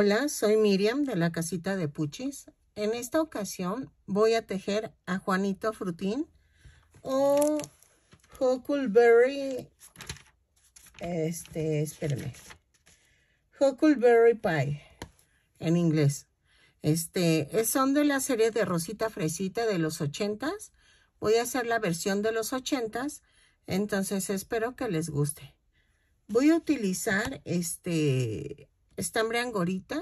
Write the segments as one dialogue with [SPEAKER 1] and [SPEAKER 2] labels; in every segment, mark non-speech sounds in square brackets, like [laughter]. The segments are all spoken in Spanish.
[SPEAKER 1] Hola, soy Miriam de la casita de Puchis. En esta ocasión voy a tejer a Juanito Frutín o Huckleberry, este, espérenme, Huckleberry Pie en inglés. Este, son de la serie de Rosita Fresita de los ochentas. Voy a hacer la versión de los ochentas, entonces espero que les guste. Voy a utilizar este estambre angorita.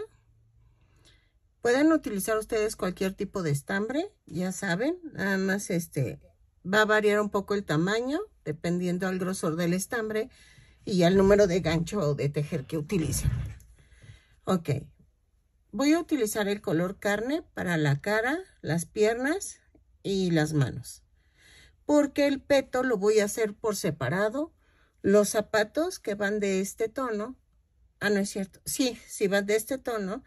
[SPEAKER 1] Pueden utilizar ustedes cualquier tipo de estambre, ya saben, nada más este, va a variar un poco el tamaño, dependiendo al grosor del estambre y al número de gancho o de tejer que utilicen. Ok, voy a utilizar el color carne para la cara, las piernas y las manos. Porque el peto lo voy a hacer por separado. Los zapatos que van de este tono Ah, no es cierto. Sí, si va de este tono,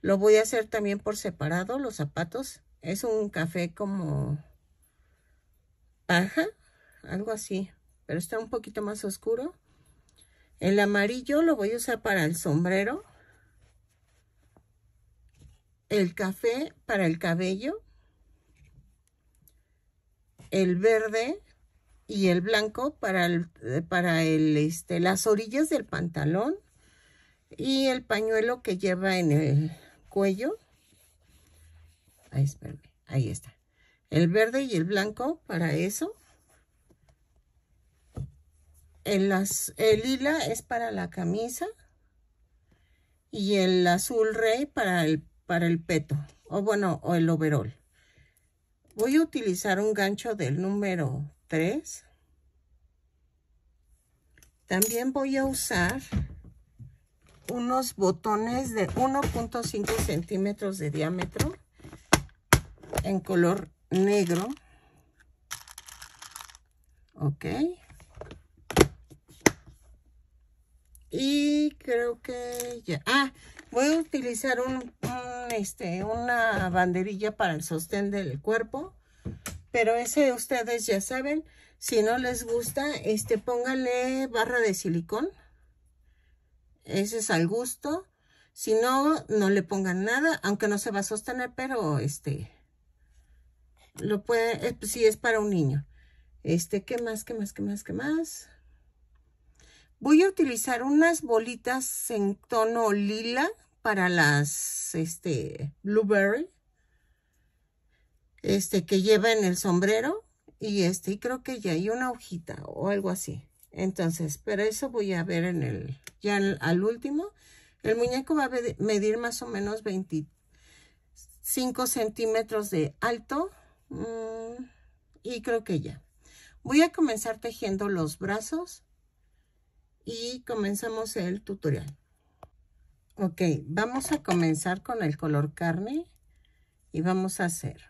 [SPEAKER 1] lo voy a hacer también por separado, los zapatos. Es un café como paja, algo así. Pero está un poquito más oscuro. El amarillo lo voy a usar para el sombrero. El café para el cabello. El verde y el blanco para, el, eh, para el, este, las orillas del pantalón y el pañuelo que lleva en el cuello. Ahí, está. El verde y el blanco para eso. El, las, el lila es para la camisa. Y el azul rey para el, para el peto. O bueno, o el overol. Voy a utilizar un gancho del número 3. También voy a usar unos botones de 1.5 centímetros de diámetro en color negro. Ok. Y creo que ya. Ah, voy a utilizar un, este, una banderilla para el sostén del cuerpo. Pero ese ustedes ya saben. Si no les gusta, este, póngale barra de silicón. Ese es al gusto. Si no, no le pongan nada, aunque no se va a sostener, pero este, lo puede, si es para un niño. Este, ¿qué más, qué más, qué más, qué más? Voy a utilizar unas bolitas en tono lila para las, este, blueberry. Este, que lleva en el sombrero. Y este, y creo que ya hay una hojita o algo así. Entonces, pero eso voy a ver en el, ya al último. El muñeco va a medir más o menos 25 centímetros de alto. Mm, y creo que ya. Voy a comenzar tejiendo los brazos y comenzamos el tutorial. Ok, vamos a comenzar con el color carne y vamos a hacer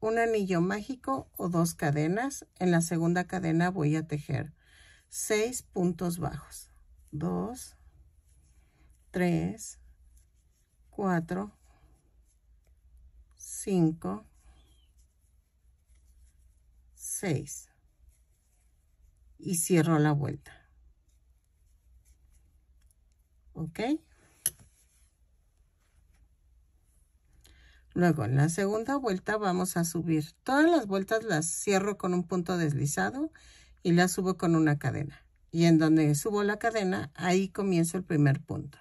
[SPEAKER 1] un anillo mágico o dos cadenas. En la segunda cadena voy a tejer 6 puntos bajos. 2, 3, 4, 5, 6. Y cierro la vuelta. ¿Ok? Luego, en la segunda vuelta vamos a subir. Todas las vueltas las cierro con un punto deslizado y la subo con una cadena. Y en donde subo la cadena, ahí comienzo el primer punto.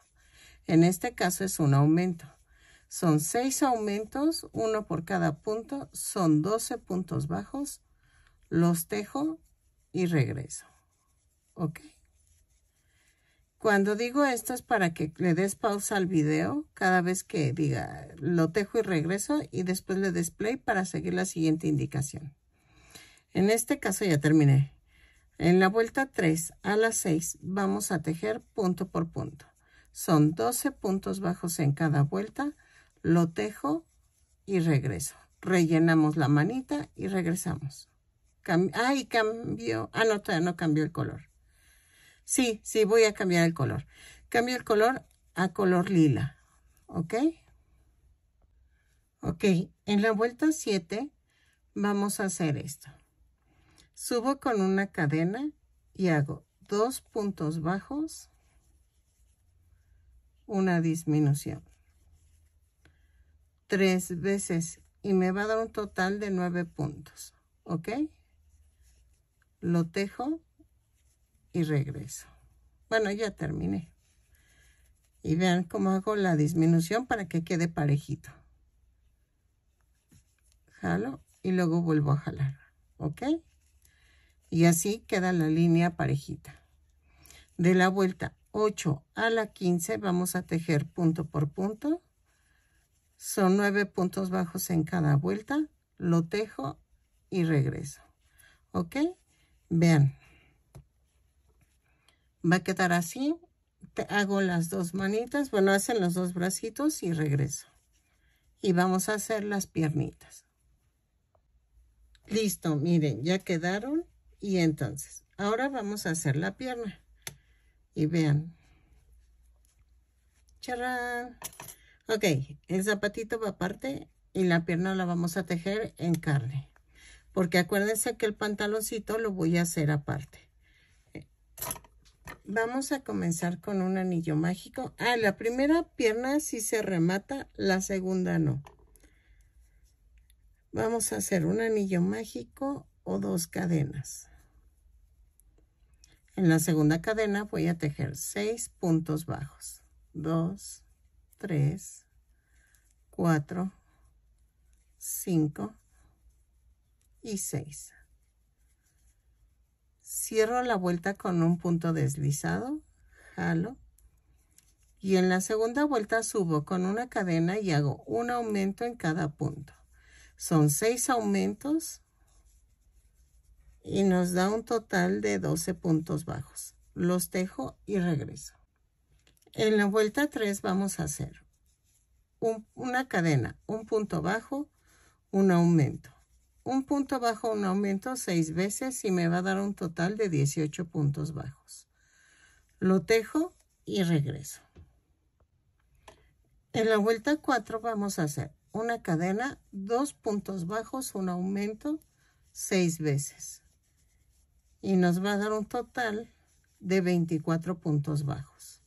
[SPEAKER 1] En este caso es un aumento. Son seis aumentos, uno por cada punto, son 12 puntos bajos, los tejo y regreso. ¿Ok? Cuando digo esto es para que le des pausa al video cada vez que diga lo tejo y regreso y después le des play para seguir la siguiente indicación. En este caso ya terminé. En la vuelta 3 a las 6 vamos a tejer punto por punto. Son 12 puntos bajos en cada vuelta, lo tejo y regreso. Rellenamos la manita y regresamos. Ay, cambió. Ah, no, todavía no cambió el color. Sí, sí, voy a cambiar el color. Cambio el color a color lila. ¿Ok? Ok, en la vuelta 7 vamos a hacer esto subo con una cadena y hago dos puntos bajos, una disminución. Tres veces y me va a dar un total de nueve puntos, ¿ok? Lo tejo y regreso. Bueno, ya terminé. Y vean cómo hago la disminución para que quede parejito. Jalo y luego vuelvo a jalar, ¿ok? y así queda la línea parejita. De la vuelta 8 a la 15 vamos a tejer punto por punto. Son 9 puntos bajos en cada vuelta. Lo tejo y regreso. ¿Ok? Vean. Va a quedar así. Te hago las dos manitas. Bueno, hacen los dos bracitos y regreso. Y vamos a hacer las piernitas. Listo, miren, ya quedaron y entonces, ahora vamos a hacer la pierna. Y vean. ¡Charán! Ok, el zapatito va aparte y la pierna la vamos a tejer en carne. Porque acuérdense que el pantaloncito lo voy a hacer aparte. Vamos a comenzar con un anillo mágico. Ah, la primera pierna sí se remata, la segunda no. Vamos a hacer un anillo mágico o dos cadenas. En la segunda cadena voy a tejer seis puntos bajos. 2, 3, 4, 5 y 6. Cierro la vuelta con un punto deslizado, jalo. Y en la segunda vuelta subo con una cadena y hago un aumento en cada punto. Son seis aumentos y nos da un total de 12 puntos bajos. Los tejo y regreso. En la vuelta 3 vamos a hacer una cadena, un punto bajo, un aumento. Un punto bajo, un aumento seis veces y me va a dar un total de 18 puntos bajos. Lo tejo y regreso. En la vuelta 4 vamos a hacer una cadena, dos puntos bajos, un aumento, seis veces y nos va a dar un total de 24 puntos bajos.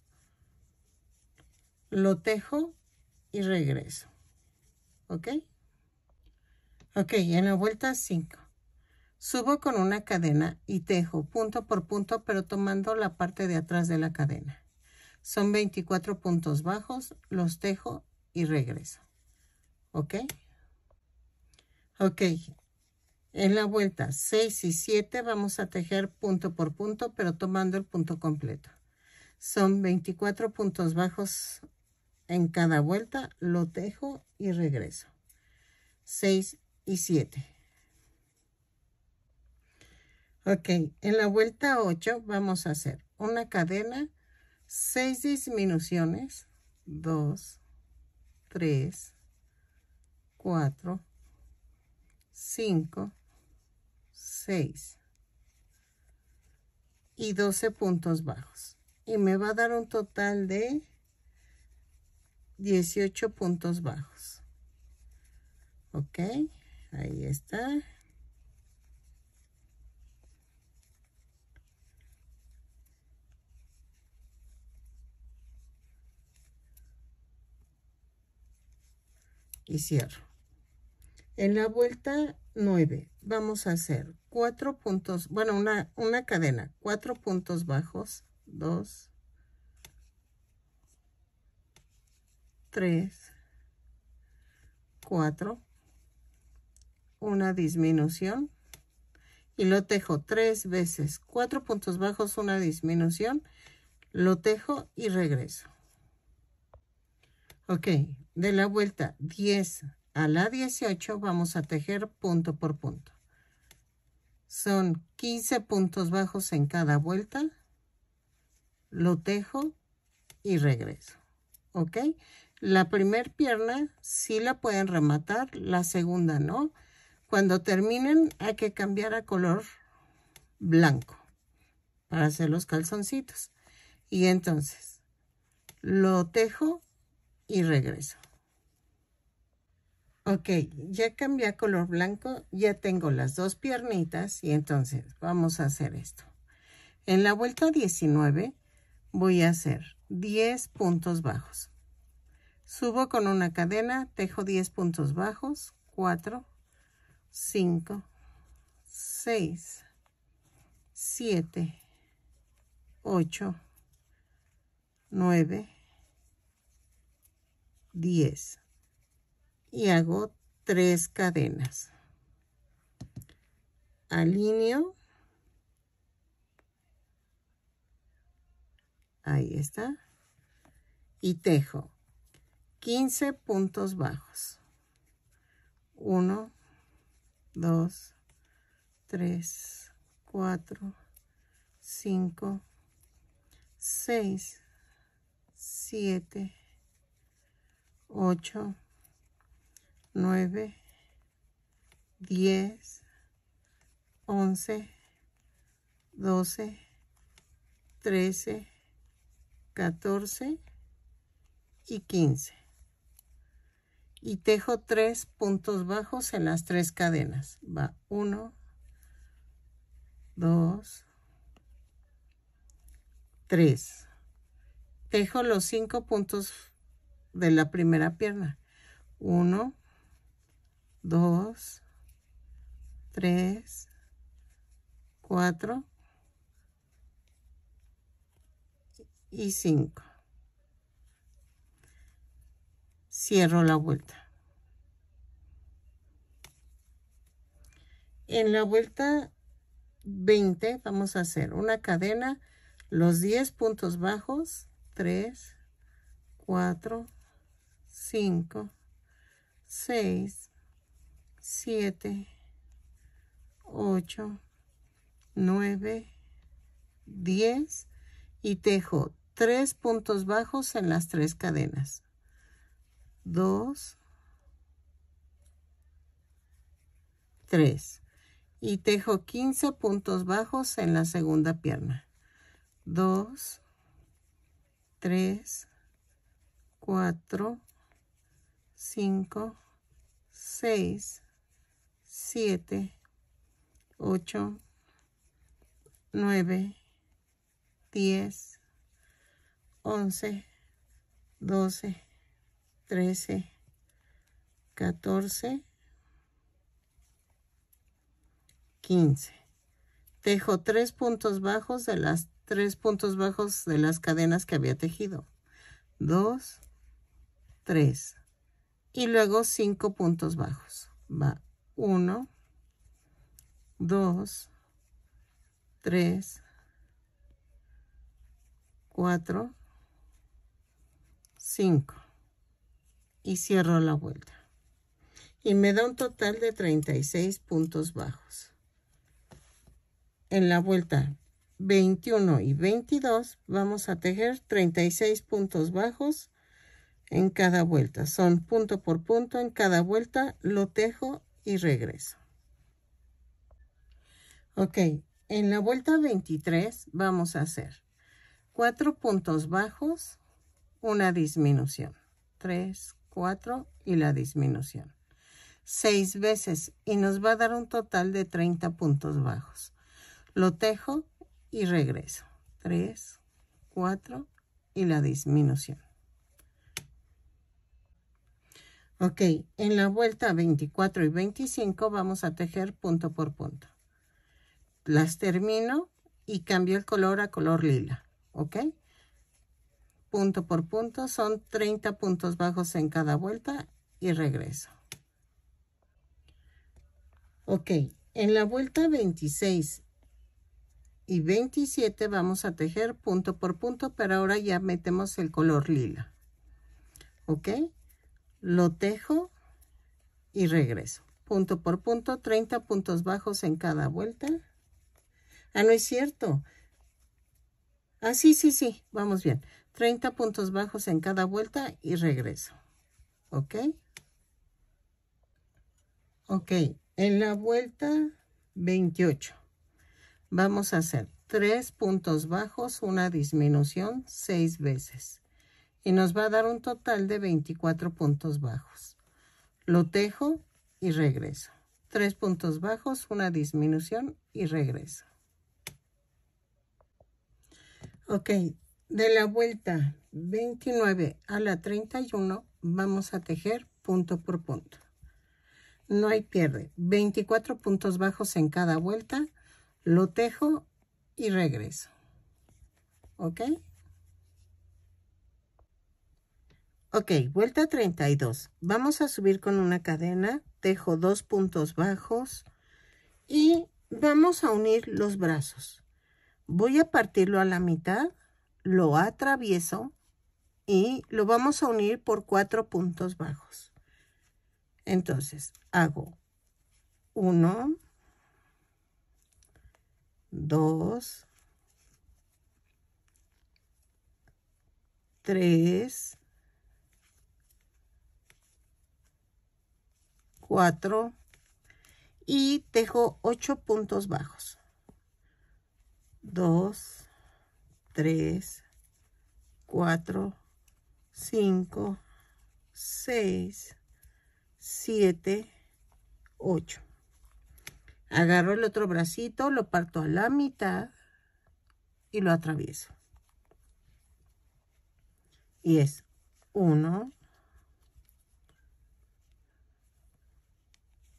[SPEAKER 1] Lo tejo y regreso. ¿Ok? Ok, en la vuelta 5. Subo con una cadena y tejo punto por punto, pero tomando la parte de atrás de la cadena. Son 24 puntos bajos, los tejo y regreso. ¿Ok? Ok, en la vuelta 6 y 7 vamos a tejer punto por punto, pero tomando el punto completo. Son 24 puntos bajos en cada vuelta, lo tejo y regreso. 6 y 7. Ok, en la vuelta 8 vamos a hacer una cadena, 6 disminuciones, 2, 3, 4, 5, 6 y 12 puntos bajos y me va a dar un total de 18 puntos bajos ok ahí está y cierro en la vuelta 9 vamos a hacer cuatro puntos, bueno, una, una cadena, cuatro puntos bajos, 2, 3, 4, una disminución y lo tejo tres veces, 4 puntos bajos, una disminución, lo tejo y regreso. Ok, de la vuelta 10 a la 18 vamos a tejer punto por punto. Son 15 puntos bajos en cada vuelta. Lo tejo y regreso. ¿Ok? La primera pierna sí la pueden rematar, la segunda no. Cuando terminen hay que cambiar a color blanco para hacer los calzoncitos. Y entonces lo tejo y regreso. Ok, ya cambié a color blanco, ya tengo las dos piernitas y entonces vamos a hacer esto. En la vuelta 19 voy a hacer 10 puntos bajos. Subo con una cadena, tejo 10 puntos bajos, 4, 5, 6, 7, 8, 9, 10 y hago tres cadenas. Alineo. Ahí está. Y tejo 15 puntos bajos. 1, 2, 3, 4, 5, 6, 7, 8, 9, 10, 11, 12, 13, 14 y 15. Y tejo tres puntos bajos en las tres cadenas. Va 1, 2, 3. Tejo los cinco puntos de la primera pierna. 1, 2, 3, 4 y 5. Cierro la vuelta. En la vuelta 20 vamos a hacer una cadena, los 10 puntos bajos, 3, 4, 5, 6, 7, 8, 9, 10 y tejo tres puntos bajos en las tres cadenas. 2, 3 y tejo 15 puntos bajos en la segunda pierna. 2, 3, 4, 5, 6, 7, 8, 9, 10, 11, 12, 13, 14, 15. Tejo tres puntos bajos de las tres puntos bajos de las cadenas que había tejido. 2, 3 y luego 5 puntos bajos. 1, 2, 3, 4, 5 y cierro la vuelta. Y me da un total de 36 puntos bajos. En la vuelta 21 y 22 vamos a tejer 36 puntos bajos en cada vuelta. Son punto por punto en cada vuelta lo tejo y regreso. Ok, en la vuelta 23 vamos a hacer cuatro puntos bajos, una disminución. 3, 4 y la disminución. Seis veces y nos va a dar un total de 30 puntos bajos. Lo tejo y regreso. 3, 4 y la disminución. Ok, en la vuelta 24 y 25 vamos a tejer punto por punto. Las termino y cambio el color a color lila, ¿ok? Punto por punto, son 30 puntos bajos en cada vuelta y regreso. Ok, en la vuelta 26 y 27 vamos a tejer punto por punto, pero ahora ya metemos el color lila. ¿Ok? lo tejo y regreso. Punto por punto, 30 puntos bajos en cada vuelta. Ah, no es cierto. Ah, sí, sí, sí, vamos bien. 30 puntos bajos en cada vuelta y regreso. ¿Ok? Ok, en la vuelta 28 vamos a hacer 3 puntos bajos, una disminución 6 veces y nos va a dar un total de 24 puntos bajos. Lo tejo y regreso. tres puntos bajos, una disminución y regreso. Ok, de la vuelta 29 a la 31 vamos a tejer punto por punto. No hay pierde. 24 puntos bajos en cada vuelta. Lo tejo y regreso. ¿Ok? Ok, vuelta 32. Vamos a subir con una cadena, dejo dos puntos bajos y vamos a unir los brazos. Voy a partirlo a la mitad, lo atravieso y lo vamos a unir por cuatro puntos bajos. Entonces, hago uno 2, tres. 4 y tejo 8 puntos bajos. 2, 3, 4, 5, 6, 7, 8. Agarro el otro bracito, lo parto a la mitad y lo atravieso. Y es 1,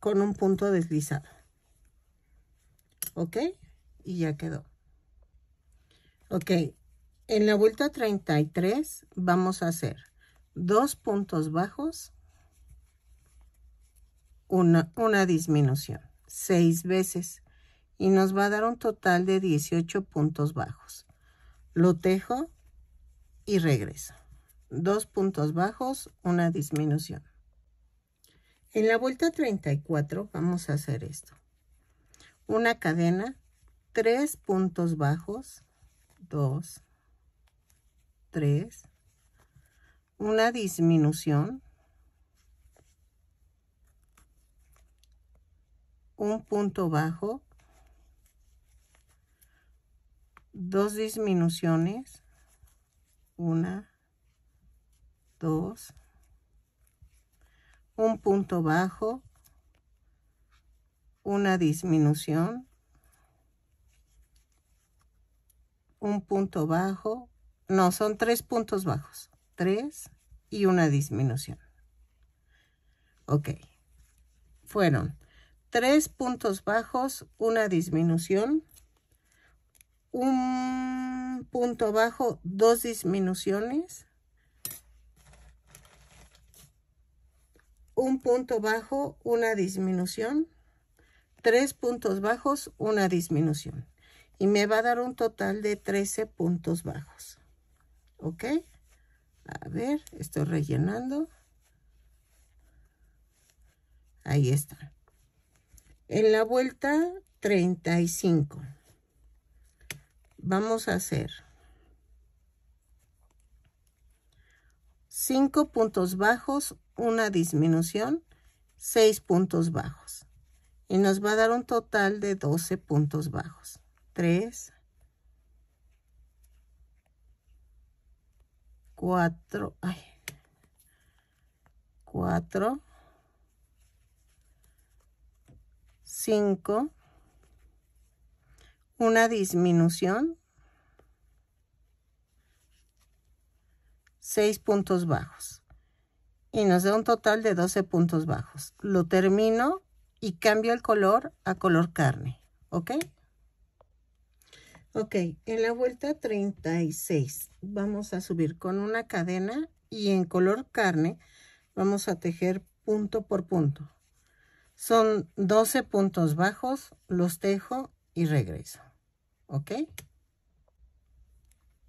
[SPEAKER 1] con un punto deslizado. ¿Ok? Y ya quedó. Ok, en la vuelta 33 vamos a hacer dos puntos bajos, una, una disminución, seis veces. Y nos va a dar un total de 18 puntos bajos. Lo tejo y regreso. Dos puntos bajos, una disminución. En la vuelta 34 vamos a hacer esto. Una cadena, tres puntos bajos, dos, tres, una disminución, un punto bajo, dos disminuciones, una, dos, un punto bajo, una disminución, un punto bajo, no, son tres puntos bajos, tres y una disminución. Ok, fueron tres puntos bajos, una disminución, un punto bajo, dos disminuciones, un punto bajo, una disminución, tres puntos bajos, una disminución. Y me va a dar un total de 13 puntos bajos. ¿Ok? A ver, estoy rellenando. Ahí está. En la vuelta 35. Vamos a hacer 5 puntos bajos, una disminución, 6 puntos bajos. Y nos va a dar un total de 12 puntos bajos. 3, 4, 4, 5, una disminución, 6 puntos bajos. Y nos da un total de 12 puntos bajos. Lo termino y cambio el color a color carne. ¿Ok? Ok, en la vuelta 36 vamos a subir con una cadena y en color carne vamos a tejer punto por punto. Son 12 puntos bajos, los tejo y regreso. ¿Ok?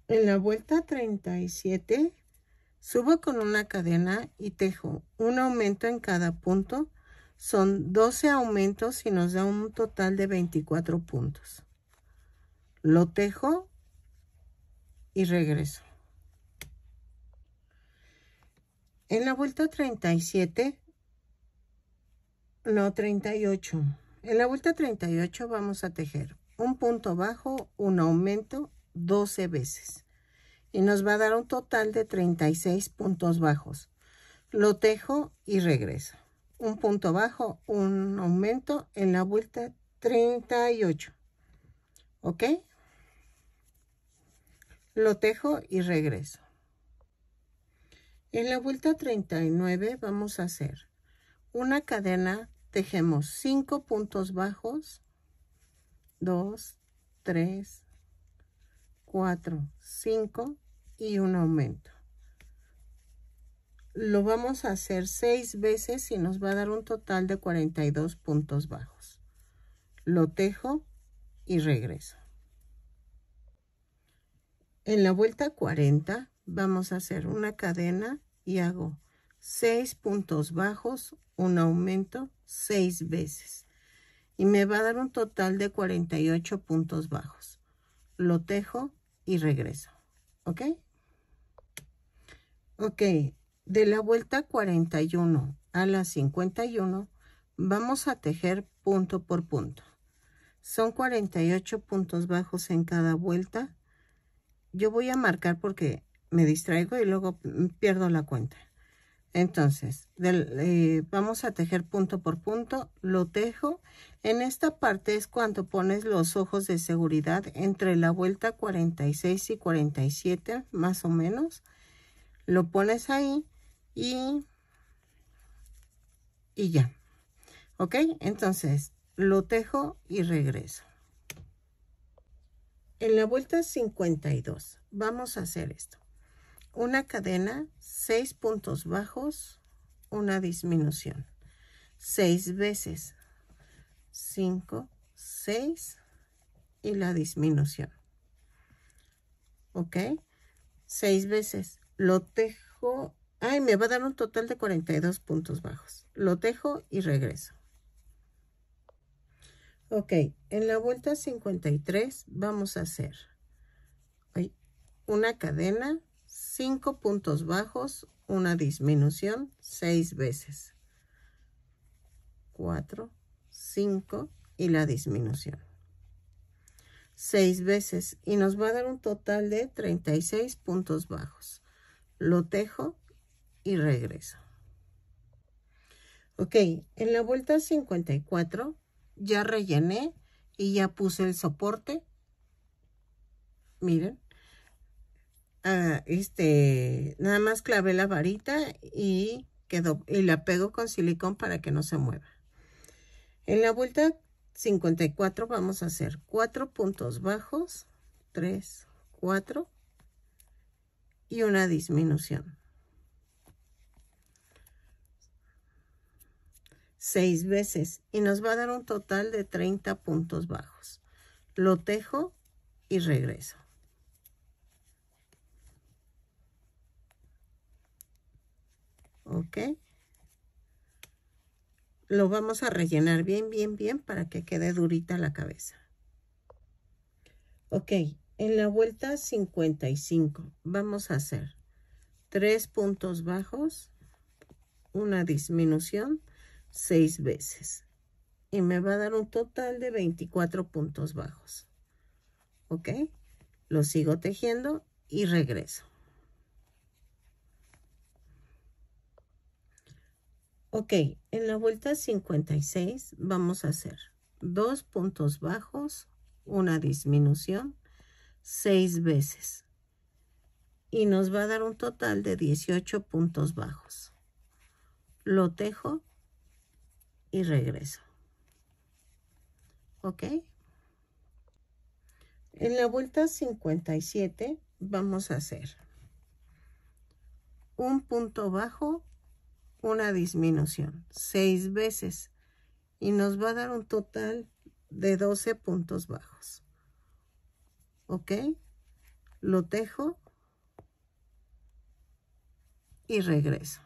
[SPEAKER 1] En la vuelta 37 Subo con una cadena y tejo un aumento en cada punto. Son 12 aumentos y nos da un total de 24 puntos. Lo tejo y regreso. En la vuelta 37, no 38, en la vuelta 38 vamos a tejer un punto bajo, un aumento 12 veces y nos va a dar un total de 36 puntos bajos. Lo tejo y regreso. Un punto bajo, un aumento en la vuelta 38. ¿Ok? Lo tejo y regreso. En la vuelta 39 vamos a hacer una cadena, tejemos 5 puntos bajos, 2, 3, 4, 5, y un aumento. Lo vamos a hacer seis veces y nos va a dar un total de 42 puntos bajos. Lo tejo y regreso. En la vuelta 40 vamos a hacer una cadena y hago 6 puntos bajos, un aumento 6 veces. Y me va a dar un total de 48 puntos bajos. Lo tejo y regreso. ¿Ok? Ok, de la vuelta 41 a la 51 vamos a tejer punto por punto. Son 48 puntos bajos en cada vuelta. Yo voy a marcar porque me distraigo y luego mm, pierdo la cuenta. Entonces, eh, vamos a tejer punto por punto, lo tejo. En esta parte es cuando pones los ojos de seguridad entre la vuelta 46 y 47, más o menos. Lo pones ahí y, y ya. ¿Ok? Entonces, lo tejo y regreso. En la vuelta 52 vamos a hacer esto una cadena, 6 puntos bajos, una disminución. 6 veces. 5, 6 y la disminución. ¿Ok? 6 veces. Lo tejo. Ay, me va a dar un total de 42 puntos bajos. Lo tejo y regreso. Ok, en la vuelta 53 vamos a hacer una cadena, 5 puntos bajos, una disminución seis veces. 4, 5 y la disminución. seis veces y nos va a dar un total de 36 puntos bajos. Lo tejo y regreso. Ok, en la vuelta 54 ya rellené y ya puse el soporte. Miren, Ah, este, nada más clavé la varita y quedó, y la pego con silicón para que no se mueva. En la vuelta 54 vamos a hacer cuatro puntos bajos, 3, 4 y una disminución. seis veces y nos va a dar un total de 30 puntos bajos. Lo tejo y regreso. ¿ok? Lo vamos a rellenar bien, bien, bien para que quede durita la cabeza. Ok, en la vuelta 55 vamos a hacer tres puntos bajos, una disminución, seis veces. Y me va a dar un total de 24 puntos bajos. ¿Ok? Lo sigo tejiendo y regreso. Ok, en la vuelta 56 vamos a hacer dos puntos bajos, una disminución, seis veces. Y nos va a dar un total de 18 puntos bajos. Lo tejo y regreso. ¿Ok? En la vuelta 57 vamos a hacer un punto bajo, una disminución seis veces y nos va a dar un total de 12 puntos bajos. ¿Ok? Lo tejo y regreso.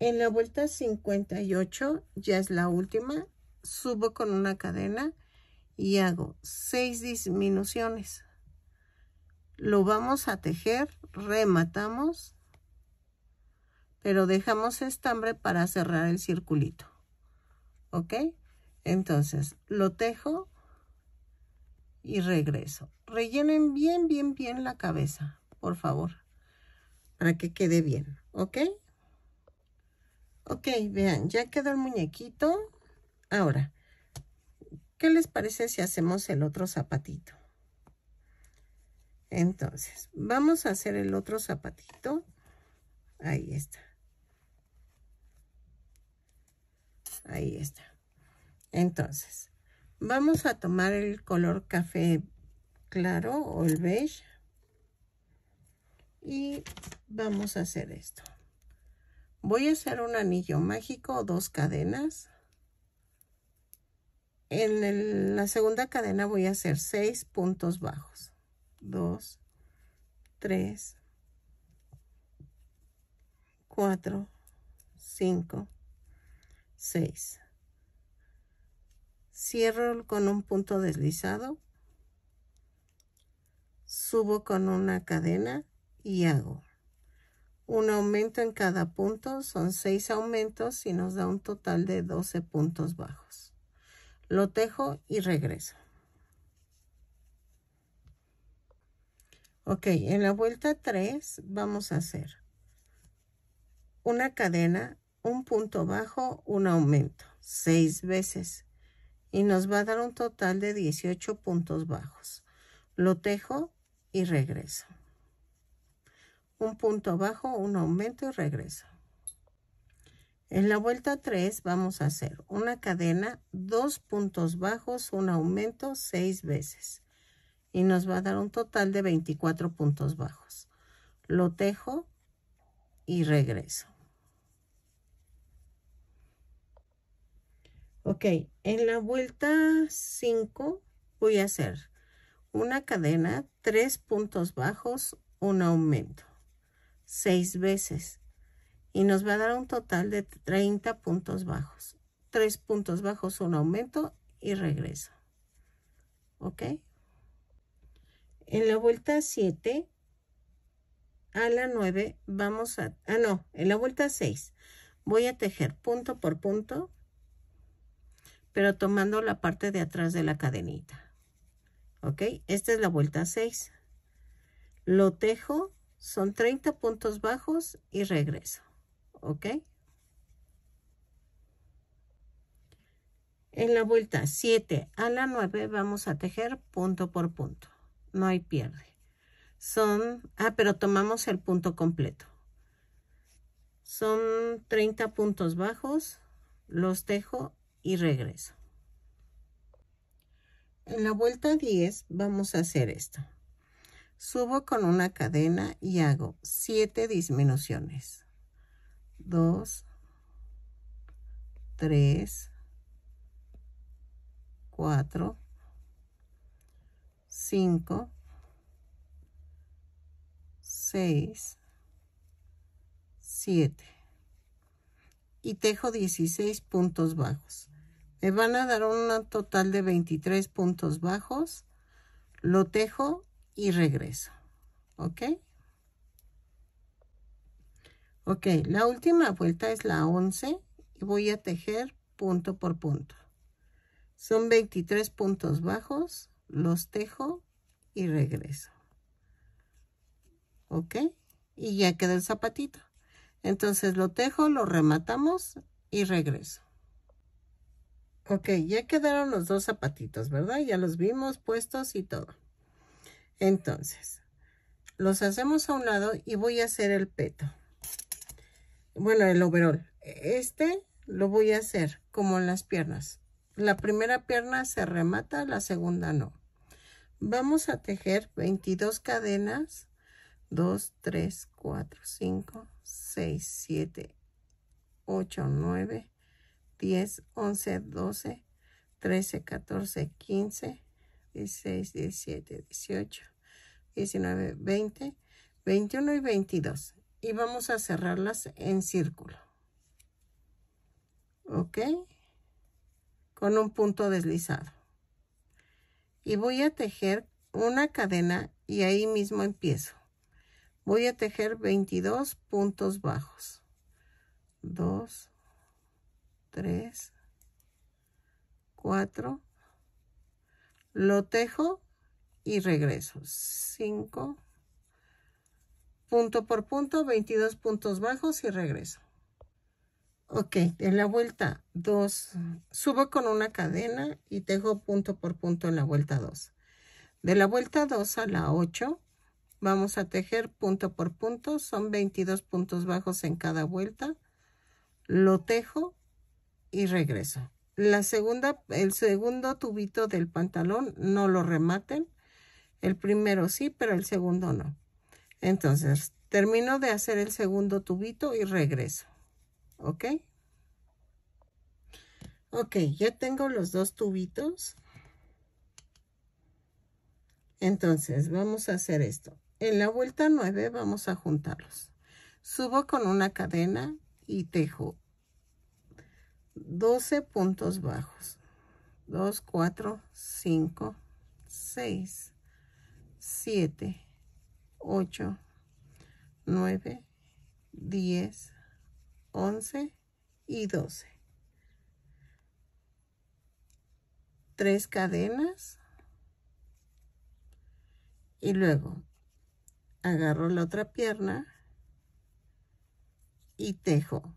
[SPEAKER 1] En la vuelta 58, ya es la última, subo con una cadena y hago seis disminuciones. Lo vamos a tejer, rematamos pero dejamos estambre para cerrar el circulito. ¿Ok? Entonces, lo tejo y regreso. Rellenen bien, bien, bien la cabeza, por favor, para que quede bien. ¿Ok? Ok, vean, ya quedó el muñequito. Ahora, ¿qué les parece si hacemos el otro zapatito? Entonces, vamos a hacer el otro zapatito. Ahí está. Ahí está. Entonces, vamos a tomar el color café claro o el beige. Y vamos a hacer esto. Voy a hacer un anillo mágico, dos cadenas. En la segunda cadena voy a hacer seis puntos bajos. Dos, tres, cuatro, cinco, 6 cierro con un punto deslizado subo con una cadena y hago un aumento en cada punto son 6 aumentos y nos da un total de 12 puntos bajos lo tejo y regreso ok en la vuelta 3 vamos a hacer una cadena un punto bajo, un aumento, seis veces. Y nos va a dar un total de 18 puntos bajos. Lo tejo y regreso. Un punto bajo, un aumento y regreso. En la vuelta 3 vamos a hacer una cadena, dos puntos bajos, un aumento, seis veces. Y nos va a dar un total de 24 puntos bajos. Lo tejo y regreso. Ok, en la vuelta 5 voy a hacer una cadena, tres puntos bajos, un aumento, seis veces. Y nos va a dar un total de 30 puntos bajos. Tres puntos bajos, un aumento y regreso. Ok. En la vuelta 7 a la 9 vamos a... Ah, no, en la vuelta 6 voy a tejer punto por punto pero tomando la parte de atrás de la cadenita. ¿Ok? Esta es la vuelta 6. Lo tejo, son 30 puntos bajos y regreso. ¿Ok? En la vuelta 7 a la 9 vamos a tejer punto por punto. No hay pierde. Son, ah, pero tomamos el punto completo. Son 30 puntos bajos, los tejo y regreso. En la vuelta 10 vamos a hacer esto. Subo con una cadena y hago 7 disminuciones. 2, 3, 4, 5, 6, 7. Y tejo 16 puntos bajos. Me van a dar un total de 23 puntos bajos. Lo tejo y regreso. ¿Ok? Ok, la última vuelta es la 11 y voy a tejer punto por punto. Son 23 puntos bajos, los tejo y regreso. ¿Ok? Y ya queda el zapatito. Entonces lo tejo, lo rematamos y regreso. Ok, ya quedaron los dos zapatitos, ¿verdad? Ya los vimos puestos y todo. Entonces, los hacemos a un lado y voy a hacer el peto. Bueno, el overall. Este lo voy a hacer como en las piernas. La primera pierna se remata, la segunda no. Vamos a tejer 22 cadenas. 2, 3, 4, 5, 6, 7, 8, 9, 10, 11, 12, 13, 14, 15, 16, 17, 18, 19, 20, 21 y 22. Y vamos a cerrarlas en círculo. ¿Ok? Con un punto deslizado. Y voy a tejer una cadena y ahí mismo empiezo. Voy a tejer 22 puntos bajos. 2, 3, 4, lo tejo y regreso. 5, punto por punto, 22 puntos bajos y regreso. Ok, en la vuelta 2, subo con una cadena y tejo punto por punto en la vuelta 2. De la vuelta 2 a la 8, vamos a tejer punto por punto, son 22 puntos bajos en cada vuelta. Lo tejo y regreso. La segunda, el segundo tubito del pantalón no lo rematen. El primero sí, pero el segundo no. Entonces, termino de hacer el segundo tubito y regreso. ¿Ok? Ok, ya tengo los dos tubitos. Entonces, vamos a hacer esto. En la vuelta 9 vamos a juntarlos. Subo con una cadena y tejo 12 puntos bajos 2 4 5 6 7 8 9 10 11 y 12 3 cadenas y luego agarro la otra pierna y tejo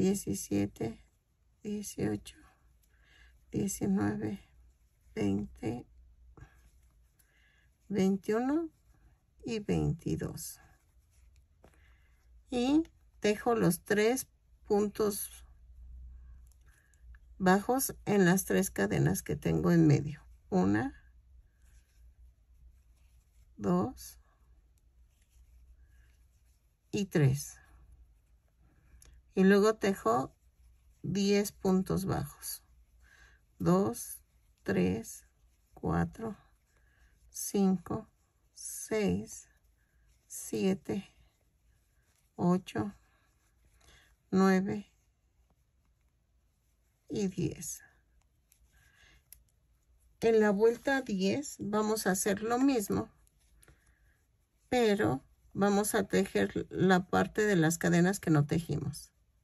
[SPEAKER 1] 17, 18, 19, 20, 21 y 22. Y dejo los tres puntos bajos en las tres cadenas que tengo en medio. Una, dos y tres y luego tejo 10 puntos bajos 2 3 4 5 6 7 8 9 y 10 en la vuelta 10 vamos a hacer lo mismo pero vamos a tejer la parte de las cadenas que no tejimos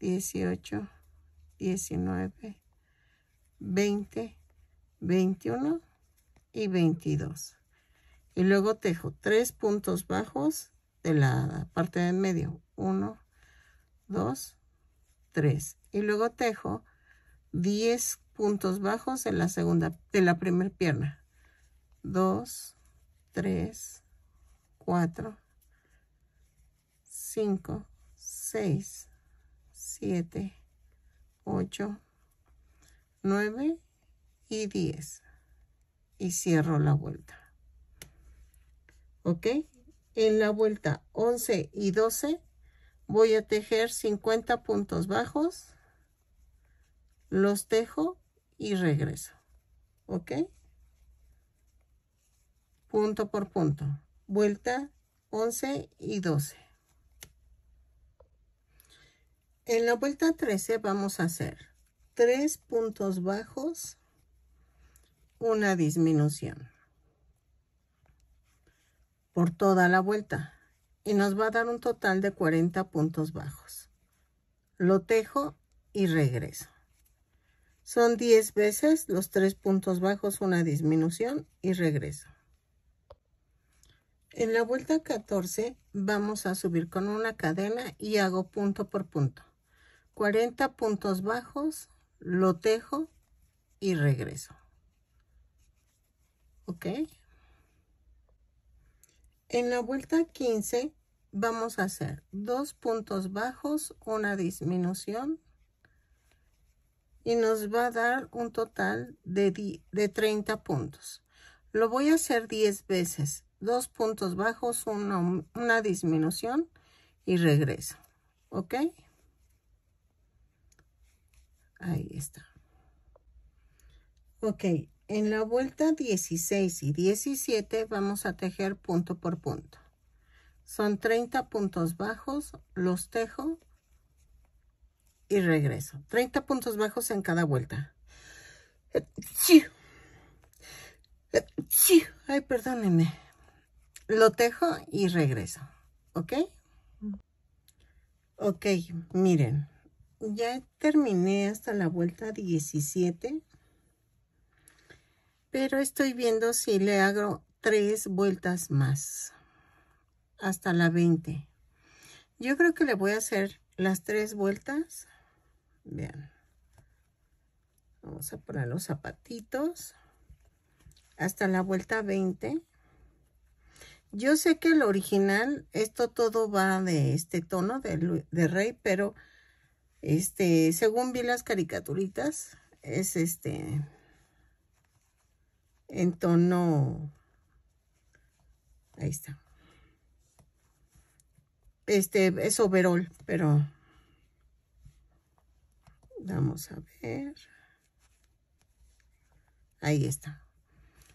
[SPEAKER 1] 18, 19, 20, 21 y 22. Y luego tejo tres puntos bajos de la parte de en medio. 1, 2, 3. Y luego tejo 10 puntos bajos en la segunda, de la primera pierna. 2, 3, 4, 5, 6, 7, 8, 9 y 10. Y cierro la vuelta. ¿Ok? En la vuelta 11 y 12 voy a tejer 50 puntos bajos. Los tejo y regreso. ¿Ok? Punto por punto. Vuelta 11 y 12. En la vuelta 13 vamos a hacer tres puntos bajos, una disminución por toda la vuelta y nos va a dar un total de 40 puntos bajos. Lo tejo y regreso. Son 10 veces los tres puntos bajos, una disminución y regreso. En la vuelta 14 vamos a subir con una cadena y hago punto por punto. 40 puntos bajos, lo tejo y regreso. ¿Ok? En la vuelta 15 vamos a hacer dos puntos bajos, una disminución y nos va a dar un total de, 30 puntos. Lo voy a hacer 10 veces, dos puntos bajos, una disminución y regreso. ¿Ok? Ahí está. Ok, en la vuelta 16 y 17 vamos a tejer punto por punto. Son 30 puntos bajos, los tejo y regreso. 30 puntos bajos en cada vuelta. Ay, perdónenme. Lo tejo y regreso. ¿Ok? Ok, miren ya terminé hasta la vuelta 17 pero estoy viendo si le hago tres vueltas más hasta la 20 yo creo que le voy a hacer las tres vueltas vean vamos a poner los zapatitos hasta la vuelta 20 yo sé que el original esto todo va de este tono de, de rey pero este, según vi las caricaturitas, es este en tono ahí está este es overol pero vamos a ver ahí está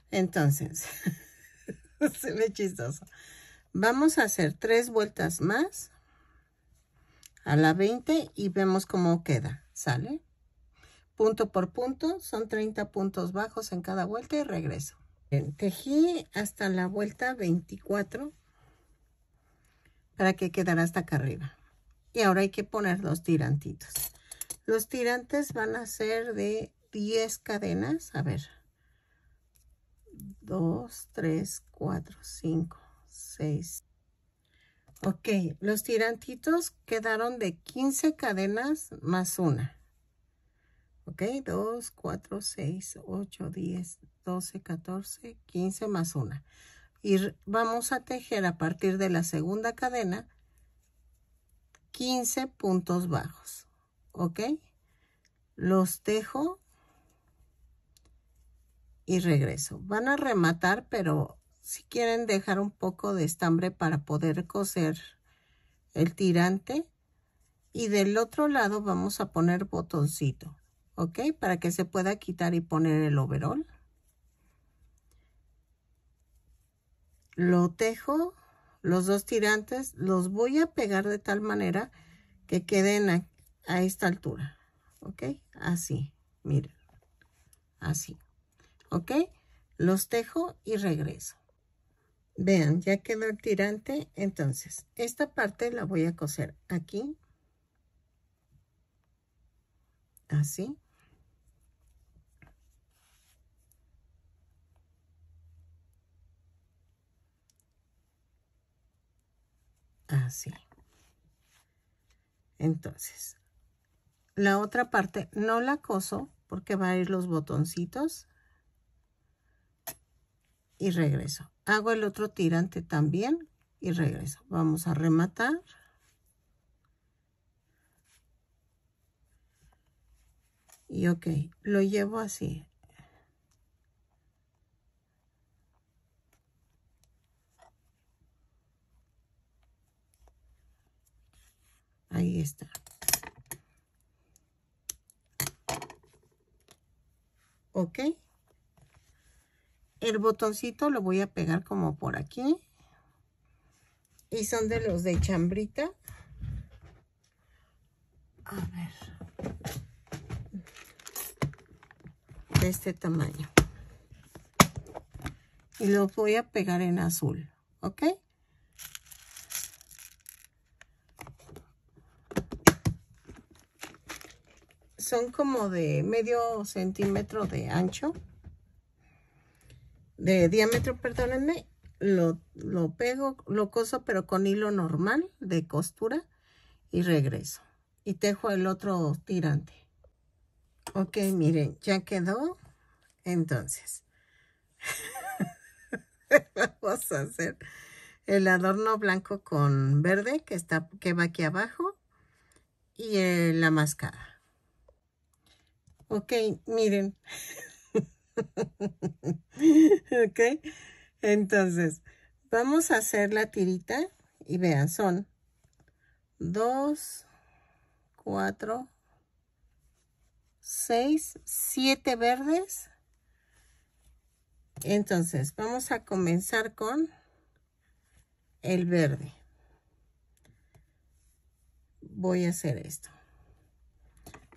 [SPEAKER 1] entonces [laughs] se ve chistoso vamos a hacer tres vueltas más a la 20 y vemos cómo queda, ¿sale? Punto por punto, son 30 puntos bajos en cada vuelta y regreso. en tejí hasta la vuelta 24 para que quedara hasta acá arriba. Y ahora hay que poner los tirantitos. Los tirantes van a ser de 10 cadenas, a ver, 2, 3, 4, 5, 6, Ok, los tirantitos quedaron de 15 cadenas más una. Ok, 2, 4, 6, 8, 10, 12, 14, 15 más una. Y vamos a tejer a partir de la segunda cadena 15 puntos bajos. Ok, los tejo y regreso. Van a rematar, pero si quieren dejar un poco de estambre para poder coser el tirante y del otro lado vamos a poner botoncito ok para que se pueda quitar y poner el overol lo tejo los dos tirantes los voy a pegar de tal manera que queden a, a esta altura ok así miren así ok los tejo y regreso Vean, ya quedó el tirante. Entonces, esta parte la voy a coser aquí. Así. Así. Entonces, la otra parte no la coso porque va a ir los botoncitos y regreso hago el otro tirante también y regreso vamos a rematar y ok lo llevo así ahí está ok el botoncito lo voy a pegar como por aquí. Y son de los de chambrita. A ver. De este tamaño. Y los voy a pegar en azul. ¿Ok? Son como de medio centímetro de ancho de diámetro, perdónenme, lo, pego, lo coso, pero con hilo normal de costura y regreso. Y tejo el otro tirante. Ok, miren, ya quedó. Entonces, [laughs] vamos a hacer el adorno blanco con verde que, está, que va aquí abajo y eh, la máscara. Ok, miren. [laughs] [laughs] ok, entonces vamos a hacer la tirita y vean, son 2, 4, 6, 7 verdes. Entonces vamos a comenzar con el verde. Voy a hacer esto.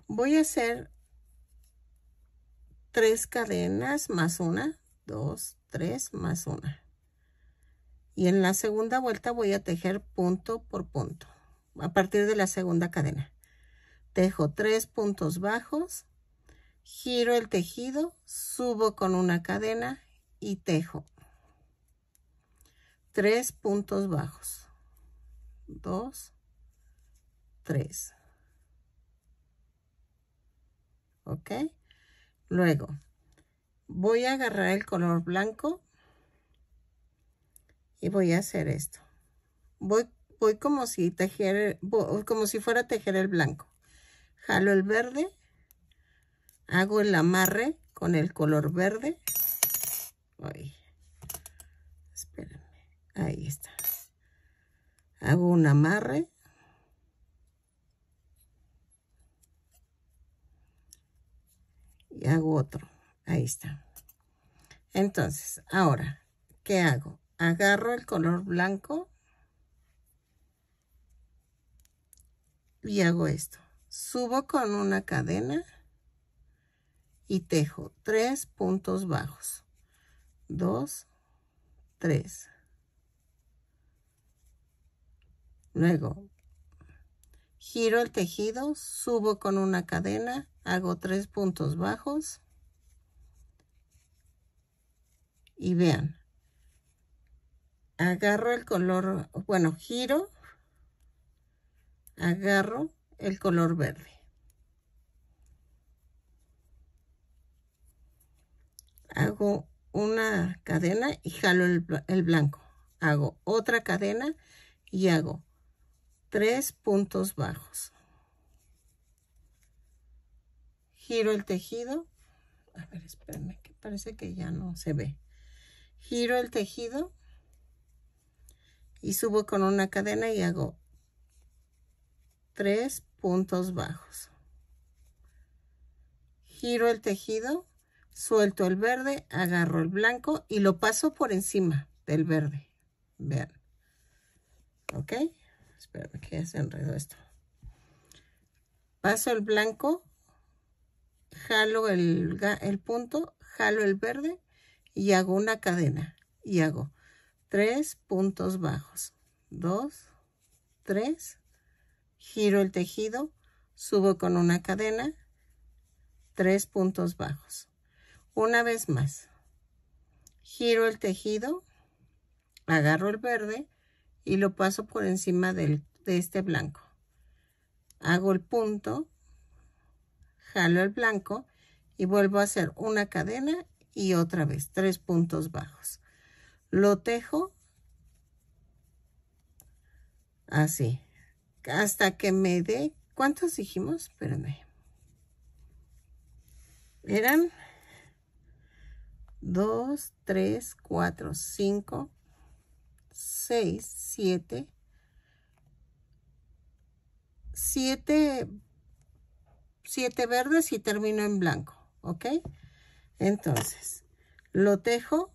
[SPEAKER 1] Voy a hacer tres cadenas más una, dos, tres más una. Y en la segunda vuelta voy a tejer punto por punto, a partir de la segunda cadena. Tejo tres puntos bajos, giro el tejido, subo con una cadena y tejo. Tres puntos bajos. Dos, tres. ¿Ok? Luego, voy a agarrar el color blanco y voy a hacer esto. Voy, como si tejer, como si fuera a tejer el blanco. Jalo el verde, hago el amarre con el color verde. ahí está. Hago un amarre y hago otro. Ahí está. Entonces, ahora, ¿qué hago? Agarro el color blanco y hago esto. Subo con una cadena y tejo tres puntos bajos. Dos, tres. Luego, giro el tejido, subo con una cadena hago tres puntos bajos y vean agarro el color bueno giro agarro el color verde hago una cadena y jalo el, blanco hago otra cadena y hago tres puntos bajos giro el tejido, a ver, espérenme, que parece que ya no se ve. Giro el tejido y subo con una cadena y hago tres puntos bajos. Giro el tejido, suelto el verde, agarro el blanco y lo paso por encima del verde. Vean. ¿Ok? Espérame que ya se enredó esto. Paso el blanco jalo el, punto, jalo el verde y hago una cadena. Y hago tres puntos bajos. Dos, tres, giro el tejido, subo con una cadena, tres puntos bajos. Una vez más, giro el tejido, agarro el verde y lo paso por encima del, de este blanco. Hago el punto, jalo el blanco y vuelvo a hacer una cadena y otra vez tres puntos bajos lo tejo así hasta que me dé cuántos dijimos espérame eran 2 3 4 5 6 7 7 siete verdes y termino en blanco, ¿ok? Entonces, lo tejo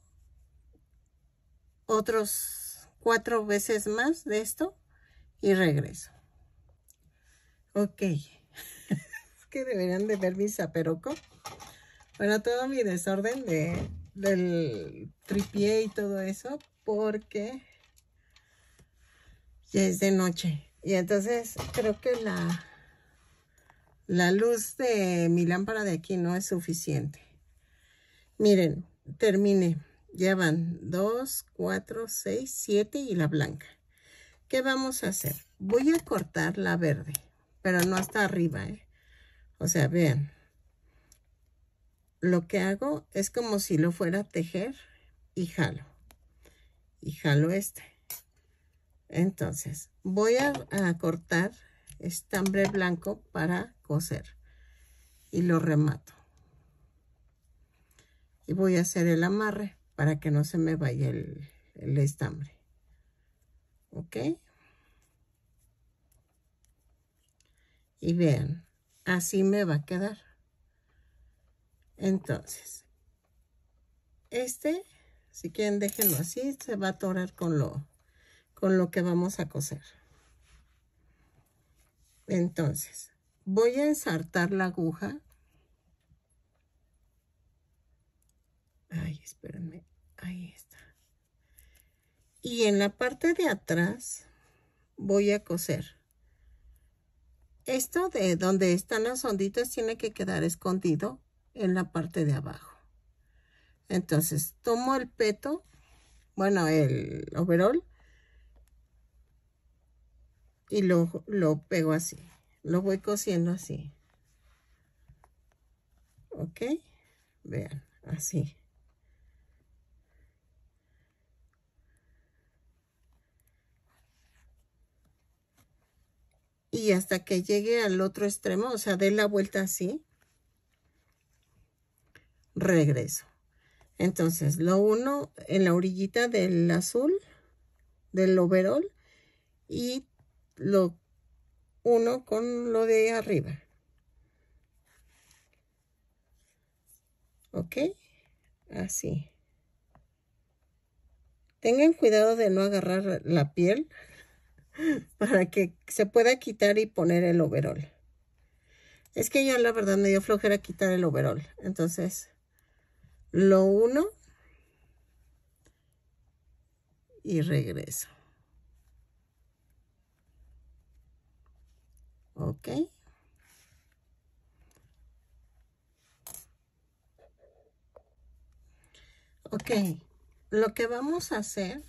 [SPEAKER 1] otros cuatro veces más de esto y regreso. Ok, [laughs] es que deberían de ver mi zaperoco. Bueno, todo mi desorden de, del tripié y todo eso, porque ya es de noche. Y entonces creo que la, la luz de mi lámpara de aquí no es suficiente. Miren, terminé. Ya van 2, 4, 6, 7 y la blanca. ¿Qué vamos a hacer? Voy a cortar la verde, pero no hasta arriba. ¿eh? O sea, vean. Lo que hago es como si lo fuera a tejer y jalo. Y jalo este. Entonces, voy a cortar estambre blanco para coser y lo remato y voy a hacer el amarre para que no se me vaya el, estambre ok y vean así me va a quedar entonces este si quieren déjenlo así se va a atorar con lo con lo que vamos a coser entonces voy a ensartar la aguja. Ay, espérenme. Ahí está. Y en la parte de atrás voy a coser. Esto de donde están las onditas tiene que quedar escondido en la parte de abajo. Entonces tomo el peto, bueno, el overall y lo pego así. Lo voy cosiendo así. ¿Ok? Vean, así. Y hasta que llegue al otro extremo, o sea, dé la vuelta así, regreso. Entonces, lo uno en la orillita del azul, del overol, y lo uno con lo de arriba. ¿Ok? Así. Tengan cuidado de no agarrar la piel [laughs] para que se pueda quitar y poner el overol. Es que ya la verdad me dio flojera quitar el overol. Entonces, lo uno y regreso. ok ok lo que vamos a hacer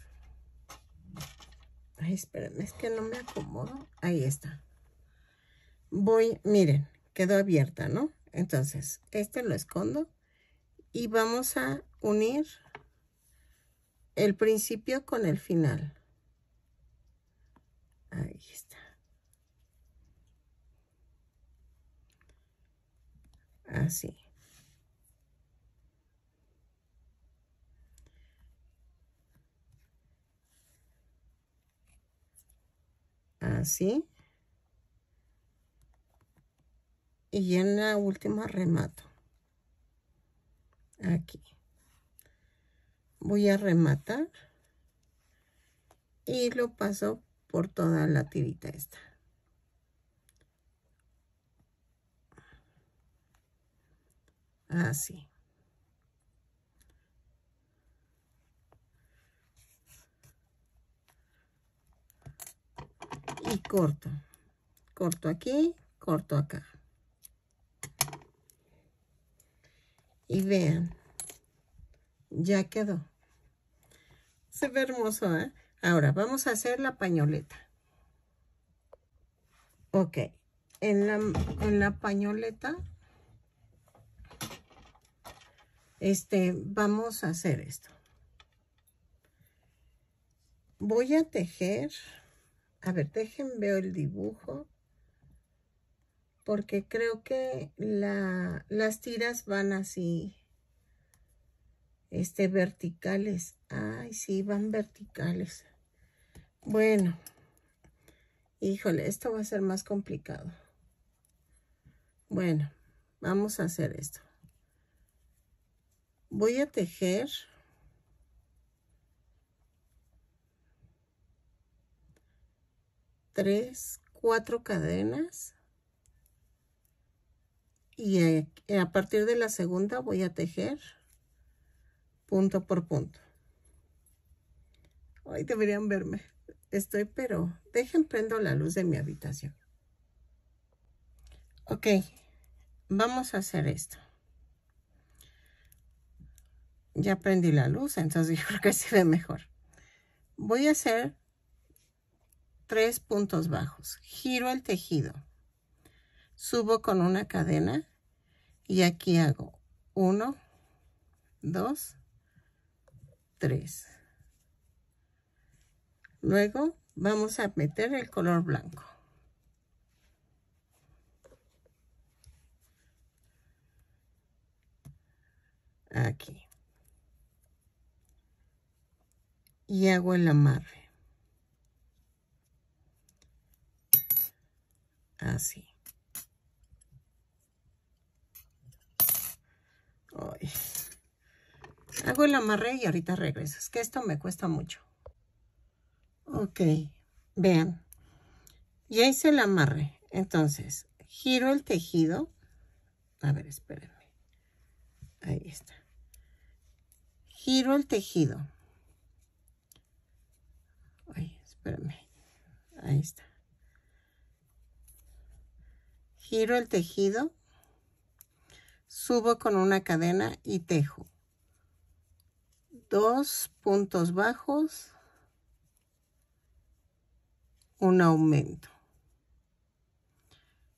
[SPEAKER 1] ay es que no me acomodo ahí está voy miren quedó abierta no entonces este lo escondo y vamos a unir el principio con el final ahí está Así. Así. Y en la última remato. Aquí. Voy a rematar. Y lo paso por toda la tirita esta. Así. Ah, y corto. Corto aquí, corto acá. Y vean, ya quedó. Se ve hermoso, ¿eh? Ahora, vamos a hacer la pañoleta. Ok, en la, en la pañoleta Este, vamos a hacer esto. Voy a tejer. A ver, dejen, veo el dibujo. Porque creo que las tiras van así. Este, verticales. Ay, sí, van verticales. Bueno. Híjole, esto va a ser más complicado. Bueno, vamos a hacer esto voy a tejer tres, cuatro cadenas y eh, a partir de la segunda voy a tejer punto por punto. Hoy deberían verme. Estoy, pero dejen prendo la luz de mi habitación. Ok, vamos a hacer esto ya prendí la luz, entonces [laughs] yo creo que se ve mejor. Voy a hacer tres puntos bajos. Giro el tejido. Subo con una cadena y aquí hago uno dos tres Luego vamos a meter el color blanco. Aquí. y hago el amarre. Así. Hago el amarre y ahorita regreso. Es que esto me cuesta mucho. Ok, vean. Ya hice el amarre. Entonces, giro el tejido. A ver, espérenme. Ahí está. Giro el tejido. ahí está. Giro el tejido, subo con una cadena y tejo. Dos puntos bajos, un aumento.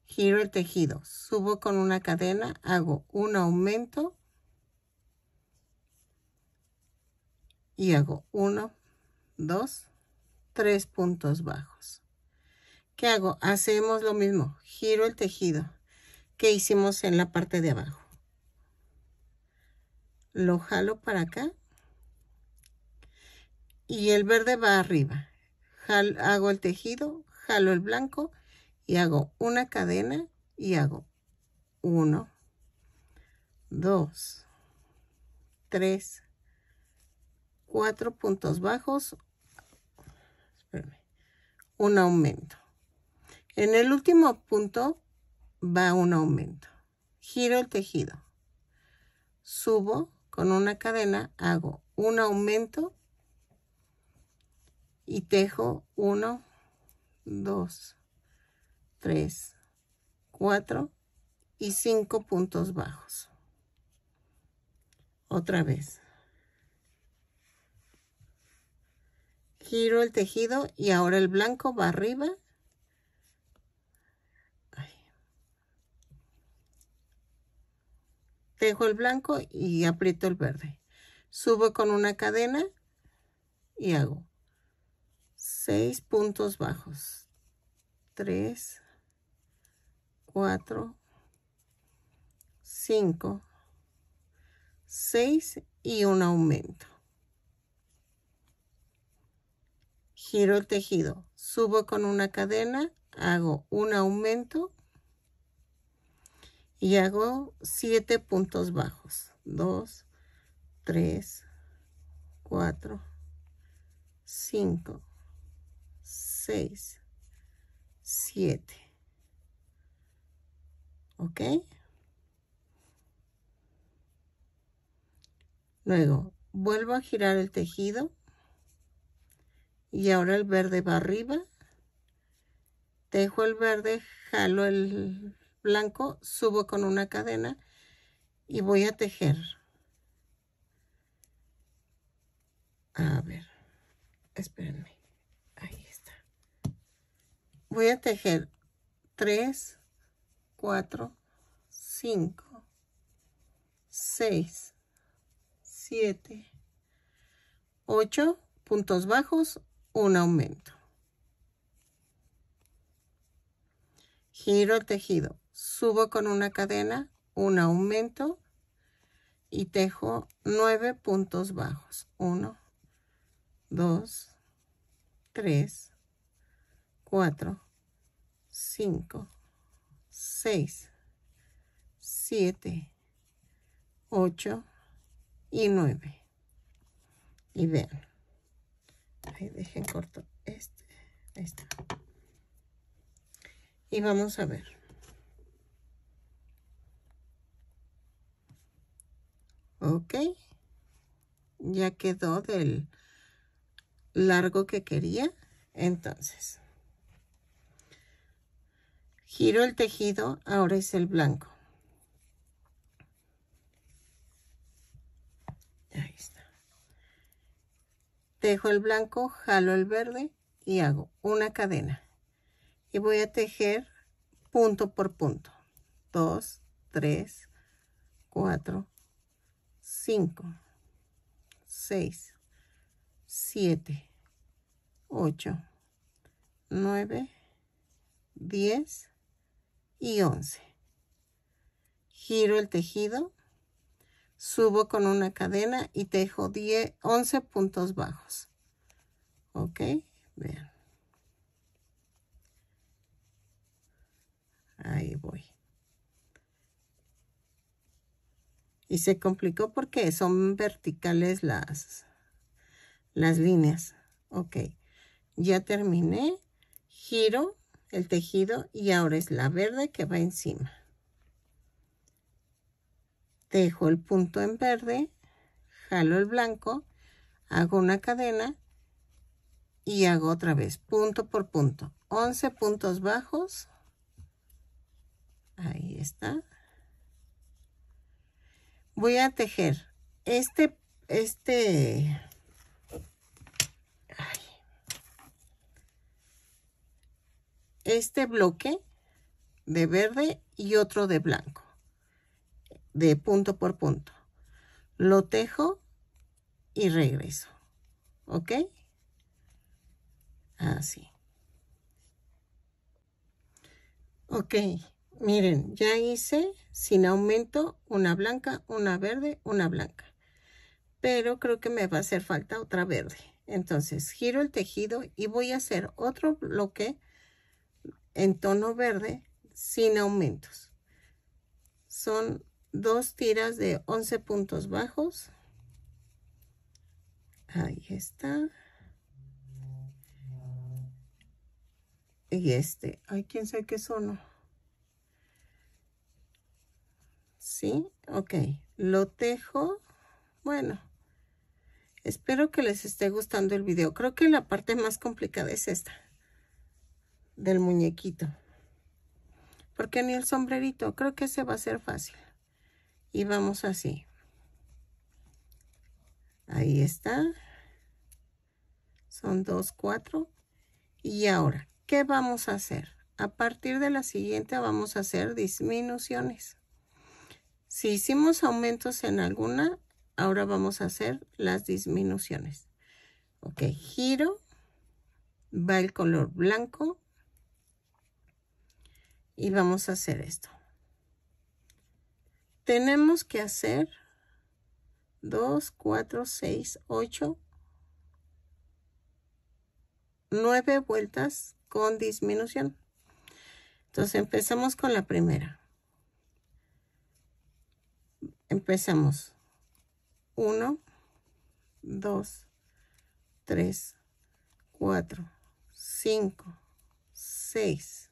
[SPEAKER 1] Giro el tejido, subo con una cadena, hago un aumento y hago uno, dos, tres puntos bajos. ¿Qué hago? Hacemos lo mismo. Giro el tejido que hicimos en la parte de abajo. Lo jalo para acá. Y el verde va arriba. hago el tejido, jalo el blanco y hago una cadena y hago uno, dos, tres, cuatro puntos bajos, un aumento. En el último punto va un aumento. Giro el tejido. Subo con una cadena, hago un aumento y tejo 1, 2, 3, 4 y 5 puntos bajos. Otra vez. giro el tejido y ahora el blanco va arriba Tejo el blanco y aprieto el verde subo con una cadena y hago seis puntos bajos 3 4 5 6 y un aumento giro el tejido, subo con una cadena, hago un aumento y hago 7 puntos bajos. 2, 3, 4, 5, 6, 7. ¿Ok? Luego, vuelvo a girar el tejido y ahora el verde va arriba dejo el verde jalo el blanco subo con una cadena y voy a tejer a ver espérenme ahí está voy a tejer 3 4 5 6 7 8 puntos bajos un aumento. Giro el tejido, subo con una cadena, un aumento y tejo 9 puntos bajos. 1, 2, 3, 4, 5, 6, 7, 8 y 9. Y vean. Ahí dejen corto este. Ahí está. Y vamos a ver. Ok. Ya quedó del largo que quería. Entonces. Giro el tejido. Ahora es el blanco. Ahí tejo el blanco jalo el verde y hago una cadena y voy a tejer punto por punto 2 3 4 5 6 7 8 9 10 y 11 giro el tejido subo con una cadena y tejo 10, 11 puntos bajos. Ok, vean. Ahí voy. Y se complicó porque son verticales las, las líneas. Ok, ya terminé. Giro el tejido y ahora es la verde que va encima dejo el punto en verde, jalo el blanco, hago una cadena y hago otra vez, punto por punto. 11 puntos bajos. Ahí está. Voy a tejer este, este, este bloque de verde y otro de blanco de punto por punto. Lo tejo y regreso. ¿Ok? Así. Ok, miren, ya hice sin aumento una blanca, una verde, una blanca. Pero creo que me va a hacer falta otra verde. Entonces giro el tejido y voy a hacer otro bloque en tono verde sin aumentos. Son dos tiras de 11 puntos bajos. Ahí está. Y este, ay, quién sabe qué son. Sí, ok. Lo tejo. Bueno, espero que les esté gustando el video. Creo que la parte más complicada es esta. Del muñequito. Porque ni el sombrerito. Creo que se va a ser fácil y vamos así ahí está son dos cuatro y ahora qué vamos a hacer a partir de la siguiente vamos a hacer disminuciones si hicimos aumentos en alguna ahora vamos a hacer las disminuciones ok giro va el color blanco y vamos a hacer esto tenemos que hacer 2, 4, 6, 8, nueve vueltas con disminución. Entonces empezamos con la primera. Empezamos 1, 2, 3, 4, 5, 6,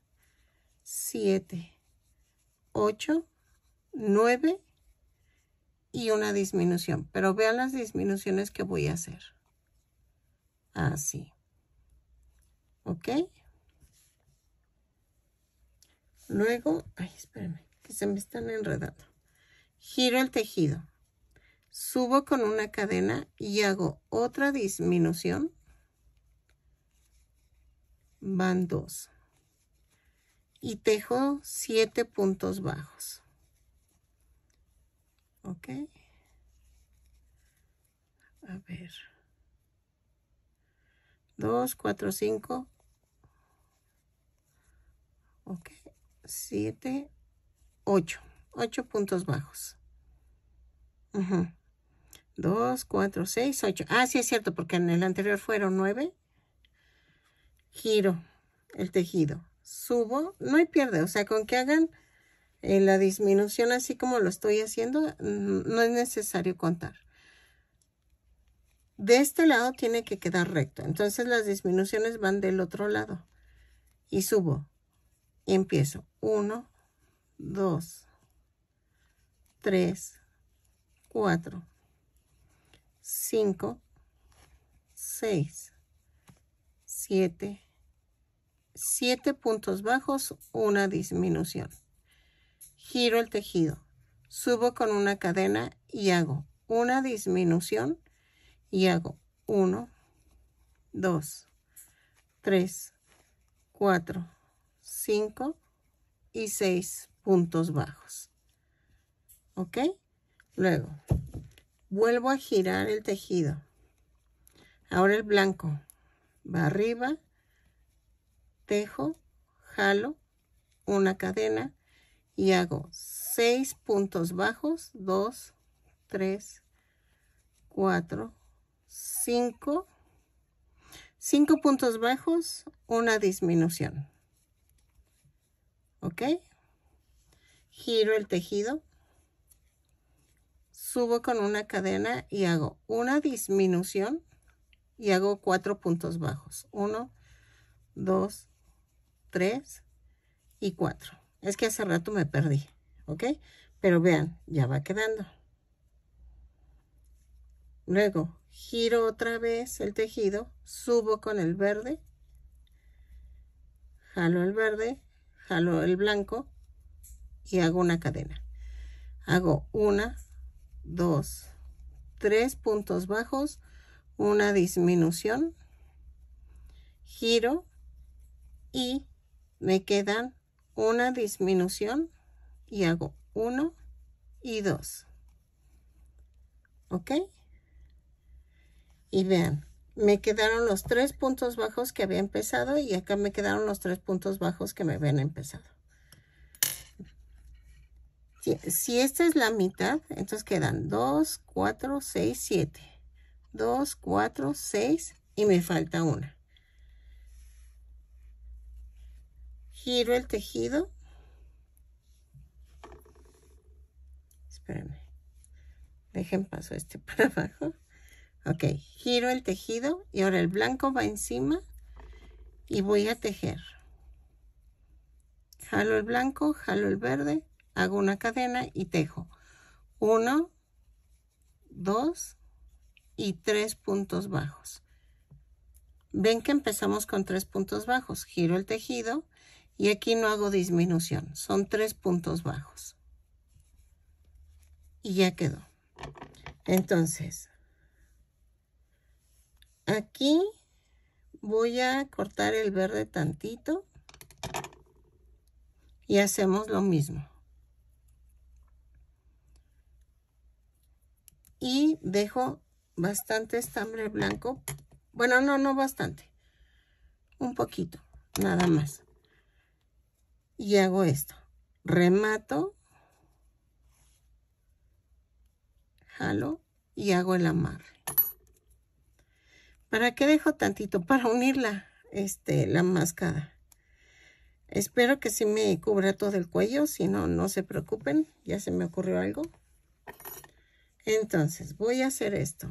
[SPEAKER 1] 7, 8, 9 y una disminución. Pero vean las disminuciones que voy a hacer. Así. ¿Ok? Luego, ay, espérenme, que se me están enredando. Giro el tejido. Subo con una cadena y hago otra disminución. Van dos. Y tejo siete puntos bajos ok a ver 2 4 5 ok 7 8 8 puntos bajos 2 4 6 8 ah sí es cierto porque en el anterior fueron 9 giro el tejido subo no hay pierde o sea con que hagan en eh, la disminución así como lo estoy haciendo, no es necesario contar. De este lado tiene que quedar recto. Entonces las disminuciones van del otro lado. Y subo. Y empiezo. 1, 2, 3, 4, 5, 6, 7, 7 puntos bajos, una disminución giro el tejido, subo con una cadena y hago una disminución y hago 1, 2, 3, 4, 5 y 6 puntos bajos. ¿Ok? Luego, vuelvo a girar el tejido. Ahora el blanco va arriba, tejo, jalo, una cadena, y hago 6 puntos bajos 2 3 4 5 5 puntos bajos una disminución ok giro el tejido subo con una cadena y hago una disminución y hago 4 puntos bajos 1 2 3 y 4 es que hace rato me perdí, ¿ok? Pero vean, ya va quedando. Luego, giro otra vez el tejido, subo con el verde, jalo el verde, jalo el blanco y hago una cadena. Hago una, dos, tres puntos bajos, una disminución, giro y me quedan una disminución y hago 1 y 2. ¿Ok? Y vean, me quedaron los tres puntos bajos que había empezado y acá me quedaron los tres puntos bajos que me habían empezado. Si, si esta es la mitad, entonces quedan 2, 4, 6, 7. 2, 4, 6 y me falta una. giro el tejido. Espérenme. Dejen paso este [laughs] para abajo. Ok, giro el tejido y ahora el blanco va encima y voy a tejer. Jalo el blanco, jalo el verde, hago una cadena y tejo. Uno, dos y tres puntos bajos. Ven que empezamos con tres puntos bajos. Giro el tejido, y aquí no hago disminución, son tres puntos bajos. Y ya quedó. Entonces, aquí voy a cortar el verde tantito y hacemos lo mismo. Y dejo bastante estambre blanco. Bueno, no, no bastante. Un poquito, nada más y hago esto. Remato, jalo y hago el amarre. ¿Para qué dejo tantito? [laughs] Para unirla este, la máscara, Espero que sí me cubra todo el cuello, si no, no se preocupen, ya se me ocurrió algo. Entonces, voy a hacer esto.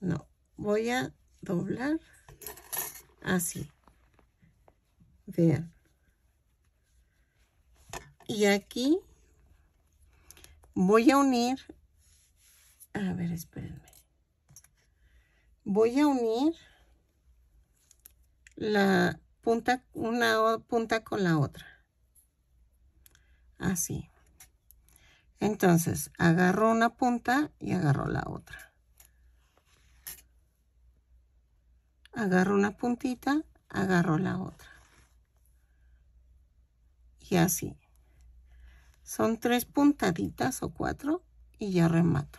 [SPEAKER 1] No, voy a doblar así. Y aquí voy a unir, a ver, espérenme. Voy a unir la punta, una punta con la otra. Así. Entonces, agarro una punta y agarro la otra. Agarro una puntita, agarro la otra y así. Son tres puntaditas o cuatro y ya remato.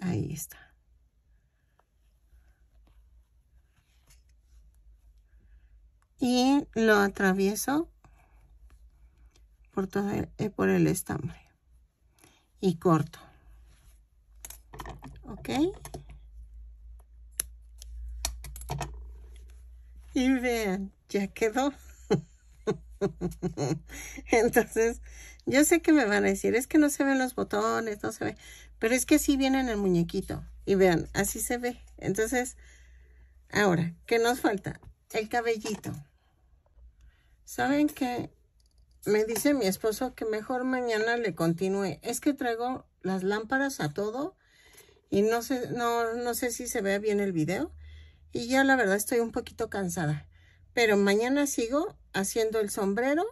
[SPEAKER 1] Ahí está. y lo atravieso por todo el, eh, por el estambre y corto Y vean, ya quedó. [laughs] Entonces, yo sé que me van a decir, es que no se ven los botones, no se ve. Pero es que así viene en el muñequito. Y vean, así se ve. Entonces, ahora, ¿qué nos falta? El cabellito. ¿Saben qué? Me dice mi esposo que mejor mañana le continúe. Es que traigo las lámparas a todo y no sé, no, no sé si se vea bien el video. Y ya la verdad estoy un poquito cansada. Pero mañana sigo haciendo el sombrero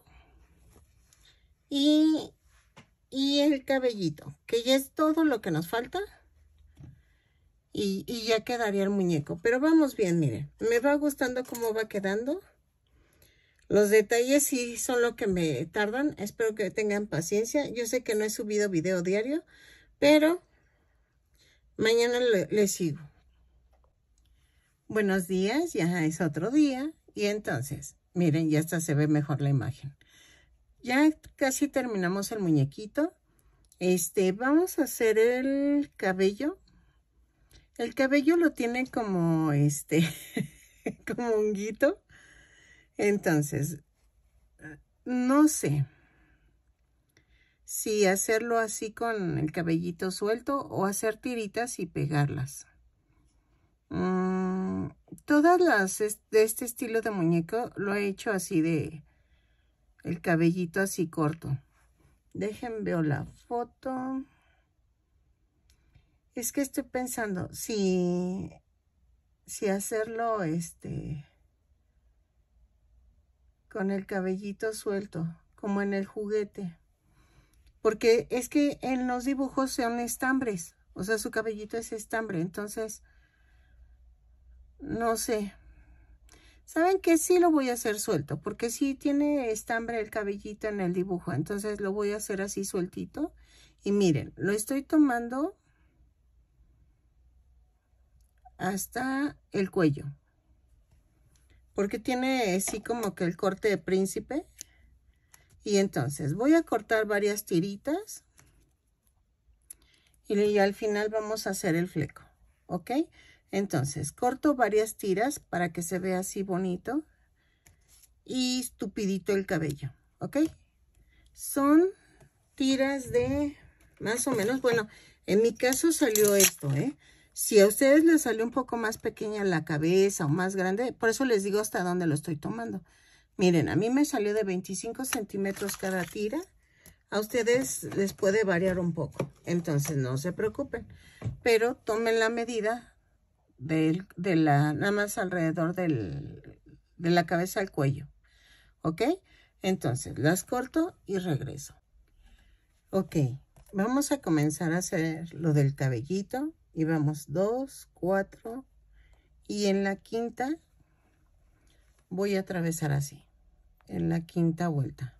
[SPEAKER 1] y, y el cabellito, que ya es todo lo que nos falta. Y, ya quedaría el muñeco. Pero vamos bien, miren. Me va gustando cómo va quedando. Los detalles sí son lo que me tardan. Espero que tengan paciencia. Yo sé que no he subido video diario, pero mañana les le sigo. Buenos días, ya es otro día. Y entonces, miren, ya hasta se ve mejor la imagen. Ya casi terminamos el muñequito. Este, vamos a hacer el cabello. El cabello lo tiene como, este, [laughs] como un guito. Entonces, no sé si hacerlo así con el cabellito suelto o hacer tiritas y pegarlas. Mm, todas las de este estilo de muñeco lo he hecho así de el cabellito así corto. Dejen veo la foto. Es que estoy pensando si, si hacerlo este con el cabellito suelto, como en el juguete. Porque es que en los dibujos son estambres, o sea, su cabellito es estambre, entonces no sé. ¿Saben que Sí lo voy a hacer suelto, porque sí tiene estambre el cabellito en el dibujo. Entonces lo voy a hacer así sueltito. Y miren, lo estoy tomando hasta el cuello. Porque tiene así como que el corte de príncipe. Y entonces voy a cortar varias tiritas. Y al final vamos a hacer el fleco. ¿Ok? Entonces, corto varias tiras para que se vea así bonito y estupidito el cabello, ¿ok? Son tiras de más o menos, bueno, en mi caso salió esto, ¿eh? Si a ustedes les salió un poco más pequeña la cabeza o más grande, por eso les digo hasta dónde lo estoy tomando. Miren, a mí me salió de 25 centímetros cada tira. A ustedes les puede variar un poco, entonces no se preocupen. Pero tomen la medida de, de la, nada más alrededor del, de la cabeza al cuello. ¿Ok? Entonces, las corto y regreso. Ok, vamos a comenzar a hacer lo del cabellito. Y vamos dos, cuatro y en la quinta voy a atravesar así. En la quinta vuelta.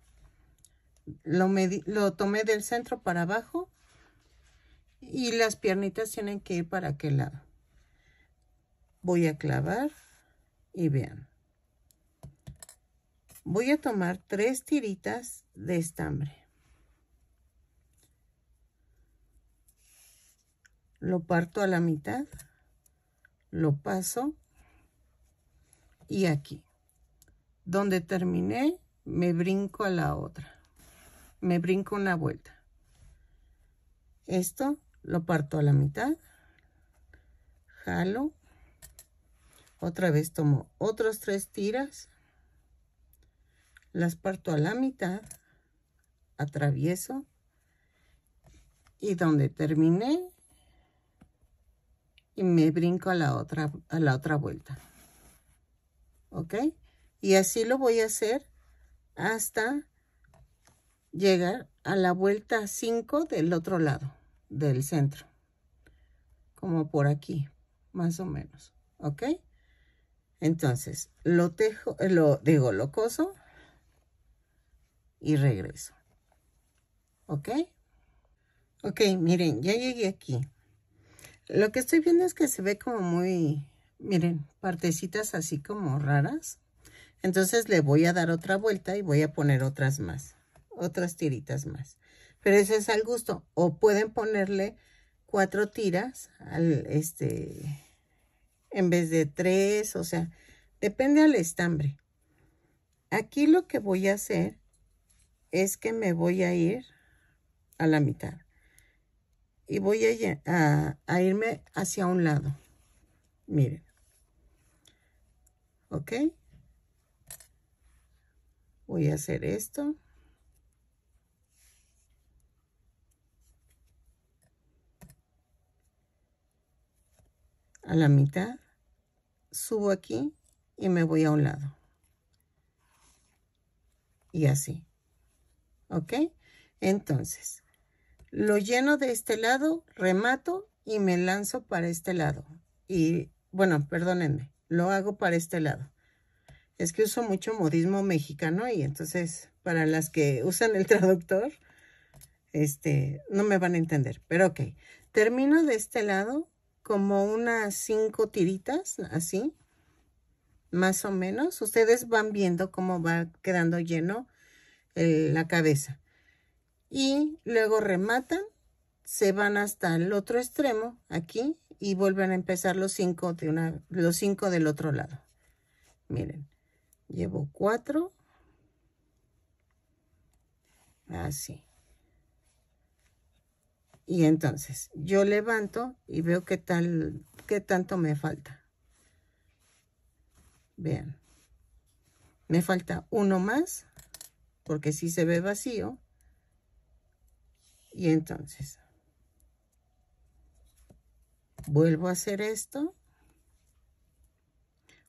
[SPEAKER 1] Lo, lo tomé del centro para abajo y las piernitas tienen que ir para aquel lado voy a clavar y vean. Voy a tomar tres tiritas de estambre. Lo parto a la mitad, lo paso y aquí. Donde terminé, me brinco a la otra. Me brinco una vuelta. Esto lo parto a la mitad, jalo otra vez tomo otras tres tiras las parto a la mitad atravieso y donde terminé y me brinco a la otra a la otra vuelta ok y así lo voy a hacer hasta llegar a la vuelta 5 del otro lado del centro como por aquí más o menos ok entonces, lo tejo, eh, lo digo, lo coso y regreso. ¿Ok? Ok, miren, ya llegué aquí. Lo que estoy viendo es que se ve como muy, miren, partecitas así como raras. Entonces le voy a dar otra vuelta y voy a poner otras más, otras tiritas más. Pero ese es al gusto. O pueden ponerle cuatro tiras al, este, en vez de tres, o sea, depende al estambre. Aquí lo que voy a hacer es que me voy a ir a la mitad y voy a, irme hacia un lado. Miren. ¿Ok? Voy a hacer esto. A la mitad subo aquí y me voy a un lado. Y así. ¿Ok? Entonces, lo lleno de este lado, remato y me lanzo para este lado. Y, bueno, perdónenme, lo hago para este lado. Es que uso mucho modismo mexicano y entonces para las que usan el traductor, este, no me van a entender. Pero ok, termino de este lado, como unas cinco tiritas, así, más o menos. Ustedes van viendo cómo va quedando lleno la cabeza. Y luego rematan, se van hasta el otro extremo, aquí, y vuelven a empezar los cinco, de una, los cinco del otro lado. Miren, llevo cuatro. Así. Y entonces yo levanto y veo qué tal, qué tanto me falta. Vean. Me falta uno más porque si sí se ve vacío. Y entonces vuelvo a hacer esto.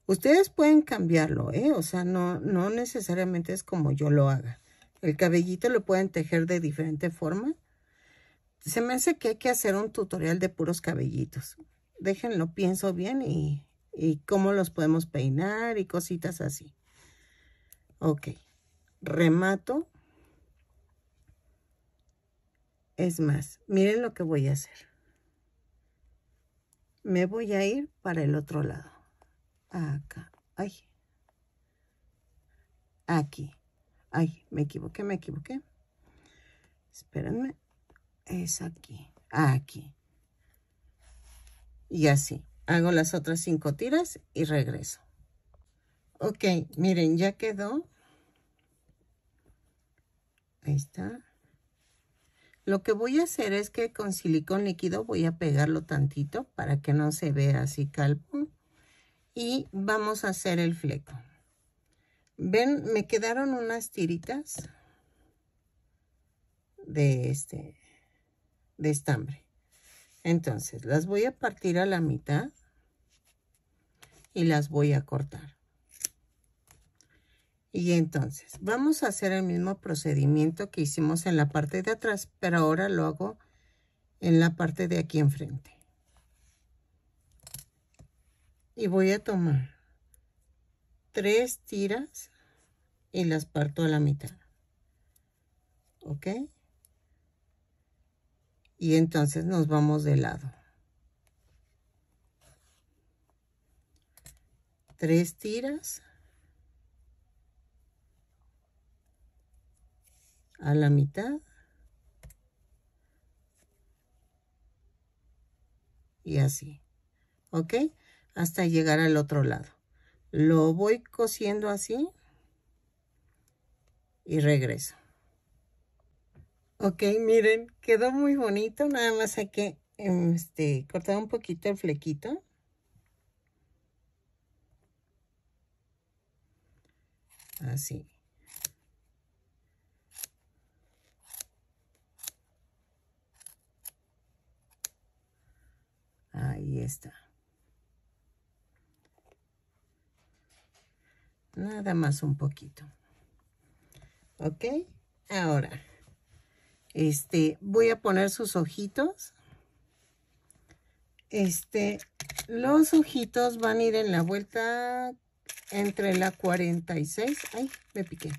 [SPEAKER 1] Ustedes pueden cambiarlo, ¿eh? O sea, no, no necesariamente es como yo lo haga. El cabellito lo pueden tejer de diferente forma se me hace que hay que hacer un tutorial de puros cabellitos. Déjenlo, pienso bien y, cómo los podemos peinar y cositas así. Ok, remato. Es más, miren lo que voy a hacer. Me voy a ir para el otro lado. Acá. Ay. Aquí. Ay, me equivoqué, me equivoqué. Espérenme es aquí, ah, aquí. Y así, hago las otras cinco tiras y regreso. Ok, miren, ya quedó. Ahí está. Lo que voy a hacer es que con silicón líquido voy a pegarlo tantito para que no se vea así calvo. Y vamos a hacer el fleco. Ven, me quedaron unas tiritas de este de estambre. Entonces, las voy a partir a la mitad y las voy a cortar. Y entonces, vamos a hacer el mismo procedimiento que hicimos en la parte de atrás, pero ahora lo hago en la parte de aquí enfrente. Y voy a tomar tres tiras y las parto a la mitad. ¿Ok? y entonces nos vamos de lado. Tres tiras a la mitad y así, ¿ok? Hasta llegar al otro lado. Lo voy cosiendo así y regreso. Ok, miren, quedó muy bonito. Nada más hay que em, este, cortar un poquito el flequito. Así. Ahí está. Nada más un poquito. ¿Ok? Ahora. Este, voy a poner sus ojitos. Este, los ojitos van a ir en la vuelta entre la 46, ay, me piqué,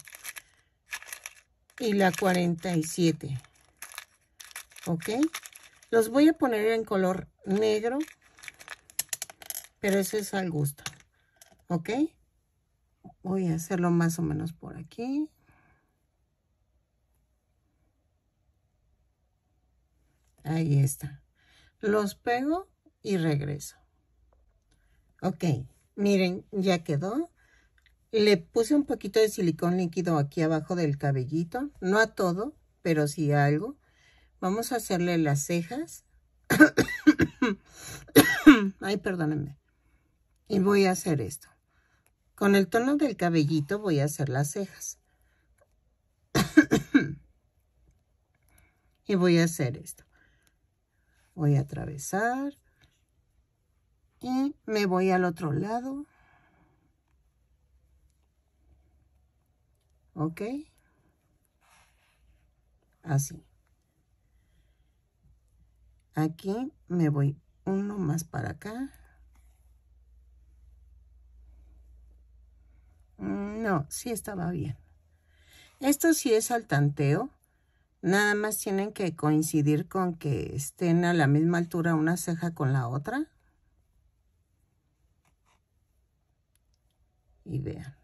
[SPEAKER 1] y la 47, ¿ok? Los voy a poner en color negro, pero eso es al gusto, ¿ok? Voy a hacerlo más o menos por aquí. Ahí está. Los pego y regreso. Ok, miren, ya quedó. Le puse un poquito de silicón líquido aquí abajo del cabellito. No a todo, pero sí algo. Vamos a hacerle las cejas. [coughs] Ay, perdónenme. Y voy a hacer esto. Con el tono del cabellito voy a hacer las cejas. [coughs] y voy a hacer esto. Voy a atravesar y me voy al otro lado. ¿Ok? Así. Aquí me voy uno más para acá. Mm, no, sí estaba bien. Esto sí es al tanteo. Nada más tienen que coincidir con que estén a la misma altura una ceja con la otra. Y vean.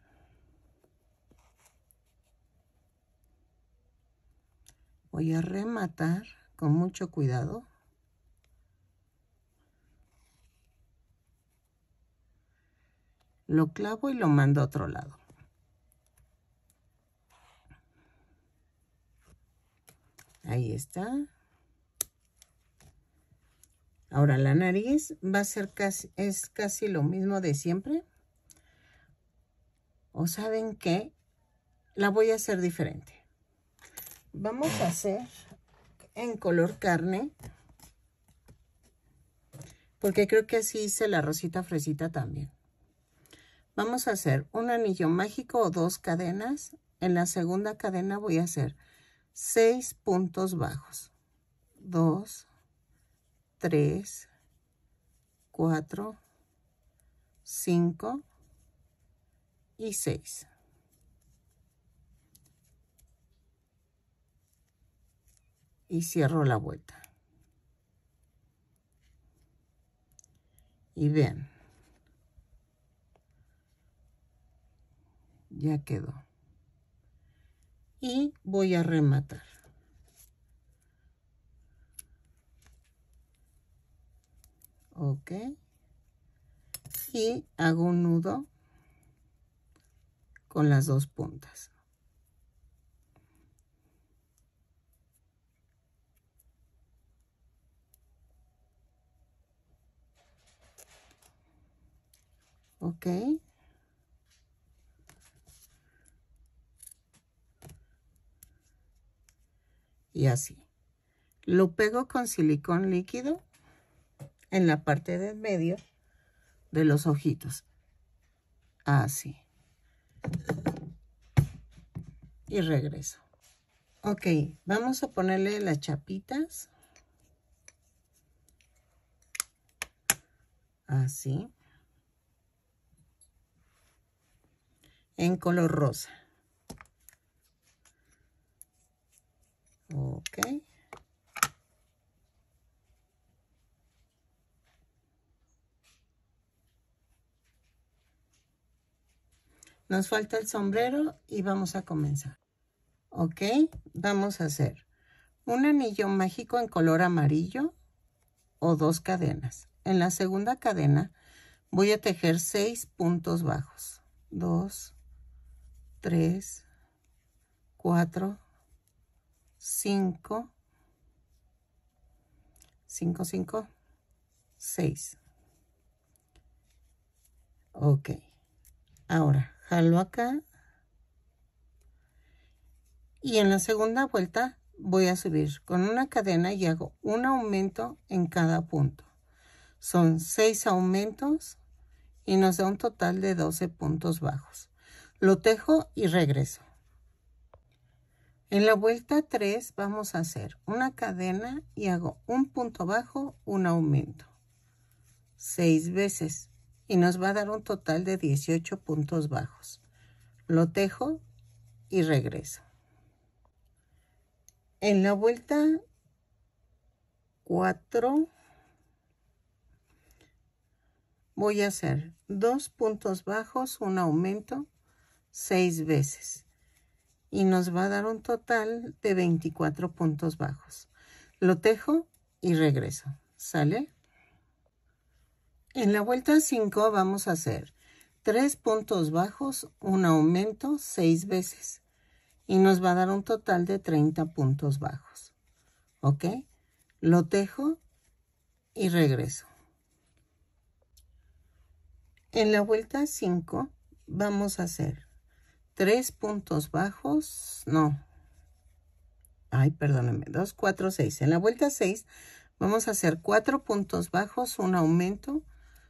[SPEAKER 1] Voy a rematar con mucho cuidado. Lo clavo y lo mando a otro lado. Ahí está. Ahora la nariz va a ser casi, es casi lo mismo de siempre. ¿O saben qué? La voy a hacer diferente. Vamos a hacer en color carne. Porque creo que así hice la rosita fresita también. Vamos a hacer un anillo mágico o dos cadenas. En la segunda cadena voy a hacer 6 puntos bajos. 2, 3, 4, 5 y 6. Y cierro la vuelta. Y ven. Ya quedó y voy a rematar. Ok. Y hago un nudo con las dos puntas. okay. y así. Lo pego con silicón líquido en la parte del medio de los ojitos. Así. Y regreso. Ok, vamos a ponerle las chapitas. Así. En color rosa. Ok. Nos falta el sombrero y vamos a comenzar. Ok, vamos a hacer un anillo mágico en color amarillo o dos cadenas. En la segunda cadena voy a tejer seis puntos bajos. Dos, tres, cuatro, 5, 5, 5, 6. Ok. Ahora, jalo acá. Y en la segunda vuelta voy a subir con una cadena y hago un aumento en cada punto. Son 6 aumentos y nos da un total de 12 puntos bajos. Lo tejo y regreso. En la vuelta 3 vamos a hacer una cadena y hago un punto bajo, un aumento. 6 veces y nos va a dar un total de 18 puntos bajos. Lo tejo y regreso. En la vuelta 4 voy a hacer dos puntos bajos, un aumento, seis veces y nos va a dar un total de 24 puntos bajos. Lo tejo y regreso, ¿sale? En la vuelta 5 vamos a hacer 3 puntos bajos, un aumento 6 veces y nos va a dar un total de 30 puntos bajos, ¿ok? Lo tejo y regreso. En la vuelta 5 vamos a hacer tres puntos bajos, no. Ay, perdónenme, dos, cuatro, seis. En la vuelta 6 vamos a hacer cuatro puntos bajos, un aumento,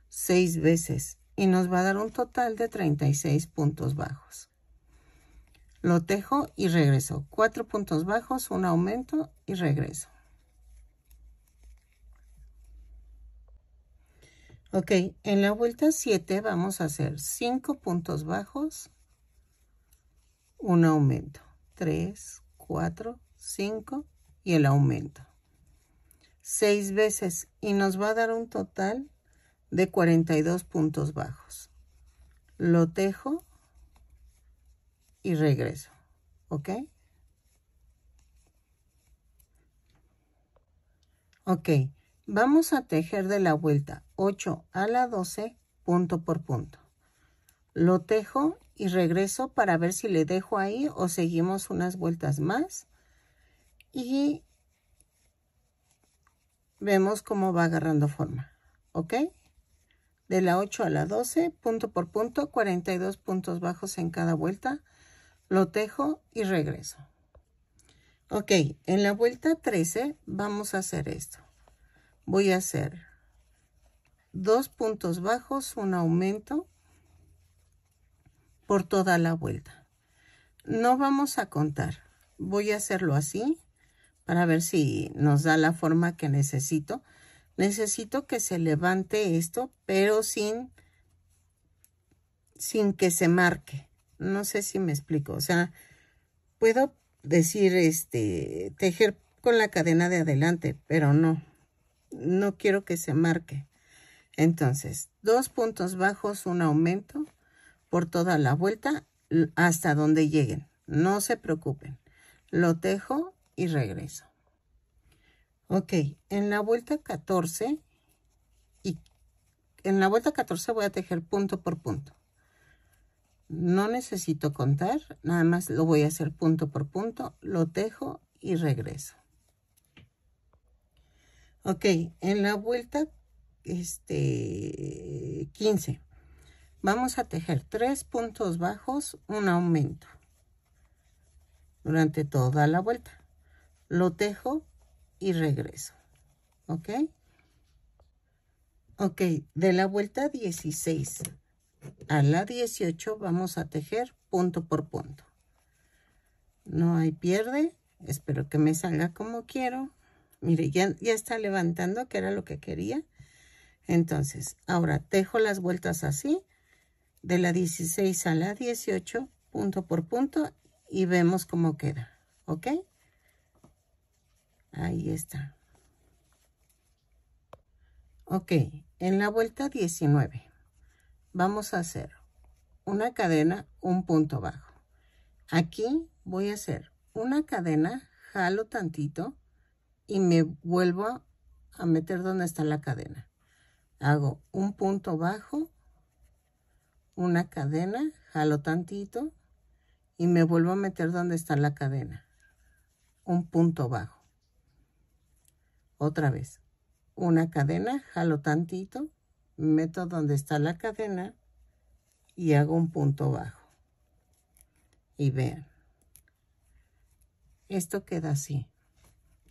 [SPEAKER 1] seis veces. Y nos va a dar un total de 36 puntos bajos. Lo tejo y regreso. Cuatro puntos bajos, un aumento y regreso. Ok, en la vuelta 7 vamos a hacer 5 puntos bajos, un aumento. 3, 4, 5 y el aumento. 6 veces y nos va a dar un total de 42 puntos bajos. Lo tejo y regreso. ¿Ok? Ok, vamos a tejer de la vuelta 8 a la 12 punto por punto. Lo tejo y regreso para ver si le dejo ahí o seguimos unas vueltas más y vemos cómo va agarrando forma, ¿ok? De la 8 a la 12, punto por punto, 42 puntos bajos en cada vuelta, lo tejo y regreso. Ok, en la vuelta 13 vamos a hacer esto. Voy a hacer dos puntos bajos, un aumento, por toda la vuelta. No vamos a contar. Voy a hacerlo así para ver si nos da la forma que necesito. Necesito que se levante esto, pero sin, sin que se marque. No sé si me explico. O sea, puedo decir, este, tejer con la cadena de adelante, pero no. No quiero que se marque. Entonces, dos puntos bajos, un aumento por toda la vuelta hasta donde lleguen. No se preocupen. Lo tejo y regreso. Ok, en la vuelta 14 y en la vuelta 14 voy a tejer punto por punto. No necesito contar, nada más lo voy a hacer punto por punto, lo tejo y regreso. Ok, en la vuelta este, 15 vamos a tejer tres puntos bajos un aumento durante toda la vuelta lo tejo y regreso ok ok de la vuelta 16 a la 18 vamos a tejer punto por punto no hay pierde espero que me salga como quiero mire ya, está levantando que era lo que quería entonces ahora tejo las vueltas así de la 16 a la 18 punto por punto y vemos cómo queda ok ahí está ok en la vuelta 19 vamos a hacer una cadena un punto bajo aquí voy a hacer una cadena jalo tantito y me vuelvo a meter donde está la cadena hago un punto bajo una cadena, jalo tantito y me vuelvo a meter donde está la cadena. Un punto bajo. Otra vez. Una cadena, jalo tantito, meto donde está la cadena y hago un punto bajo. Y vean. Esto queda así.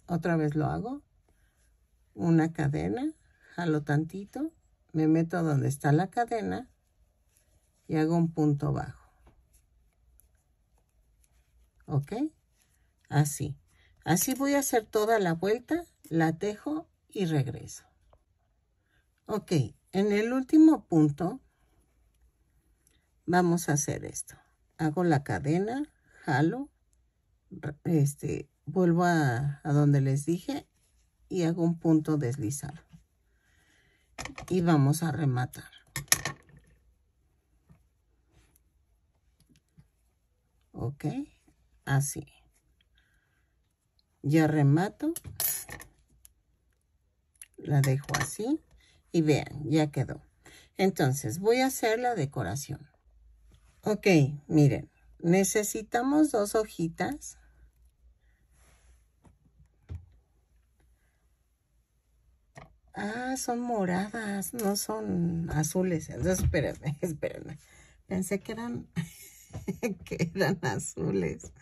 [SPEAKER 1] Otra vez lo hago. Una cadena, jalo tantito, me meto donde está la cadena y hago un punto bajo. ¿Ok? Así. Así voy a hacer toda la vuelta, la tejo y regreso. Ok, en el último punto vamos a hacer esto. Hago la cadena, jalo, este, vuelvo a, a donde les dije y hago un punto deslizado. Y vamos a rematar. ok así ya remato la dejo así y vean ya quedó entonces voy a hacer la decoración ok miren necesitamos dos hojitas Ah, son moradas, no son azules. Entonces, espérenme, [laughs] espérenme. Pensé que eran [laughs] que eran azules.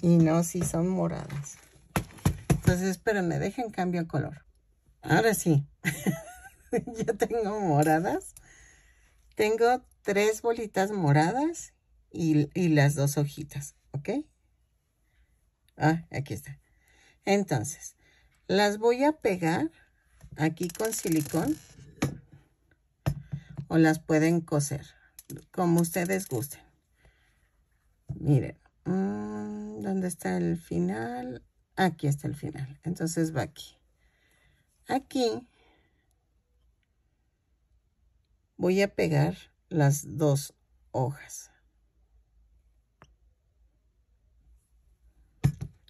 [SPEAKER 1] Y no, sí son moradas. Entonces, pues pero me dejen cambio color. Ahora sí. [laughs] Yo tengo moradas. Tengo tres bolitas moradas y, las dos hojitas, ¿ok? Ah, aquí está. Entonces, las voy a pegar aquí con silicón o las pueden coser, como ustedes gusten miren, mm, ¿dónde está el final? Aquí está el final, entonces va aquí. Aquí voy a pegar las dos hojas.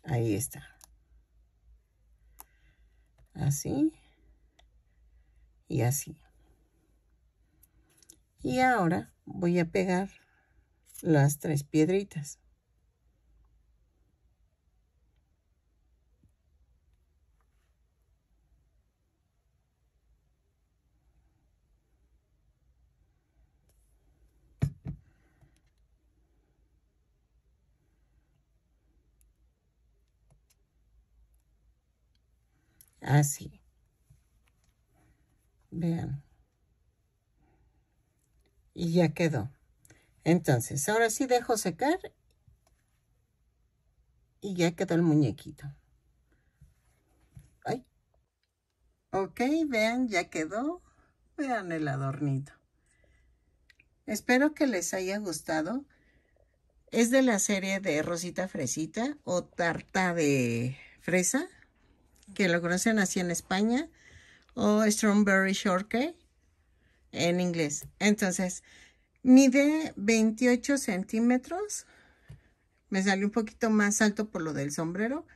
[SPEAKER 1] Ahí está. Así y así. Y ahora voy a pegar las tres piedritas. Así. Vean. Y ya quedó. Entonces, ahora sí dejo secar y ya quedó el muñequito. Ay. Ok, vean, ya quedó. Vean el adornito. Espero que les haya gustado. Es de la serie de Rosita Fresita o Tarta de Fresa, que lo conocen así en España, o Strawberry Shortcake en inglés. Entonces, Mide 28 centímetros. Me salió un poquito más alto por lo del sombrero.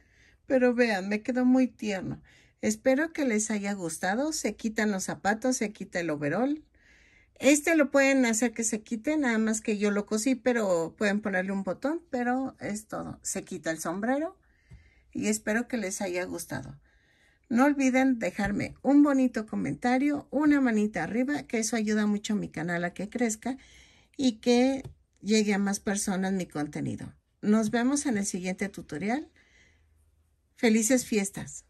[SPEAKER 1] Pero vean, me quedó muy tierno. Espero que les haya gustado. Se quitan los zapatos, se quita el overol. Este lo pueden hacer que se quite, nada más que yo lo cosí, pero pueden ponerle un botón, pero es todo. Se quita el sombrero y espero que les haya gustado. No olviden dejarme un bonito comentario, una manita arriba, que eso ayuda mucho a mi canal a que crezca y que llegue a más personas mi contenido. Nos vemos en el siguiente tutorial. Felices fiestas.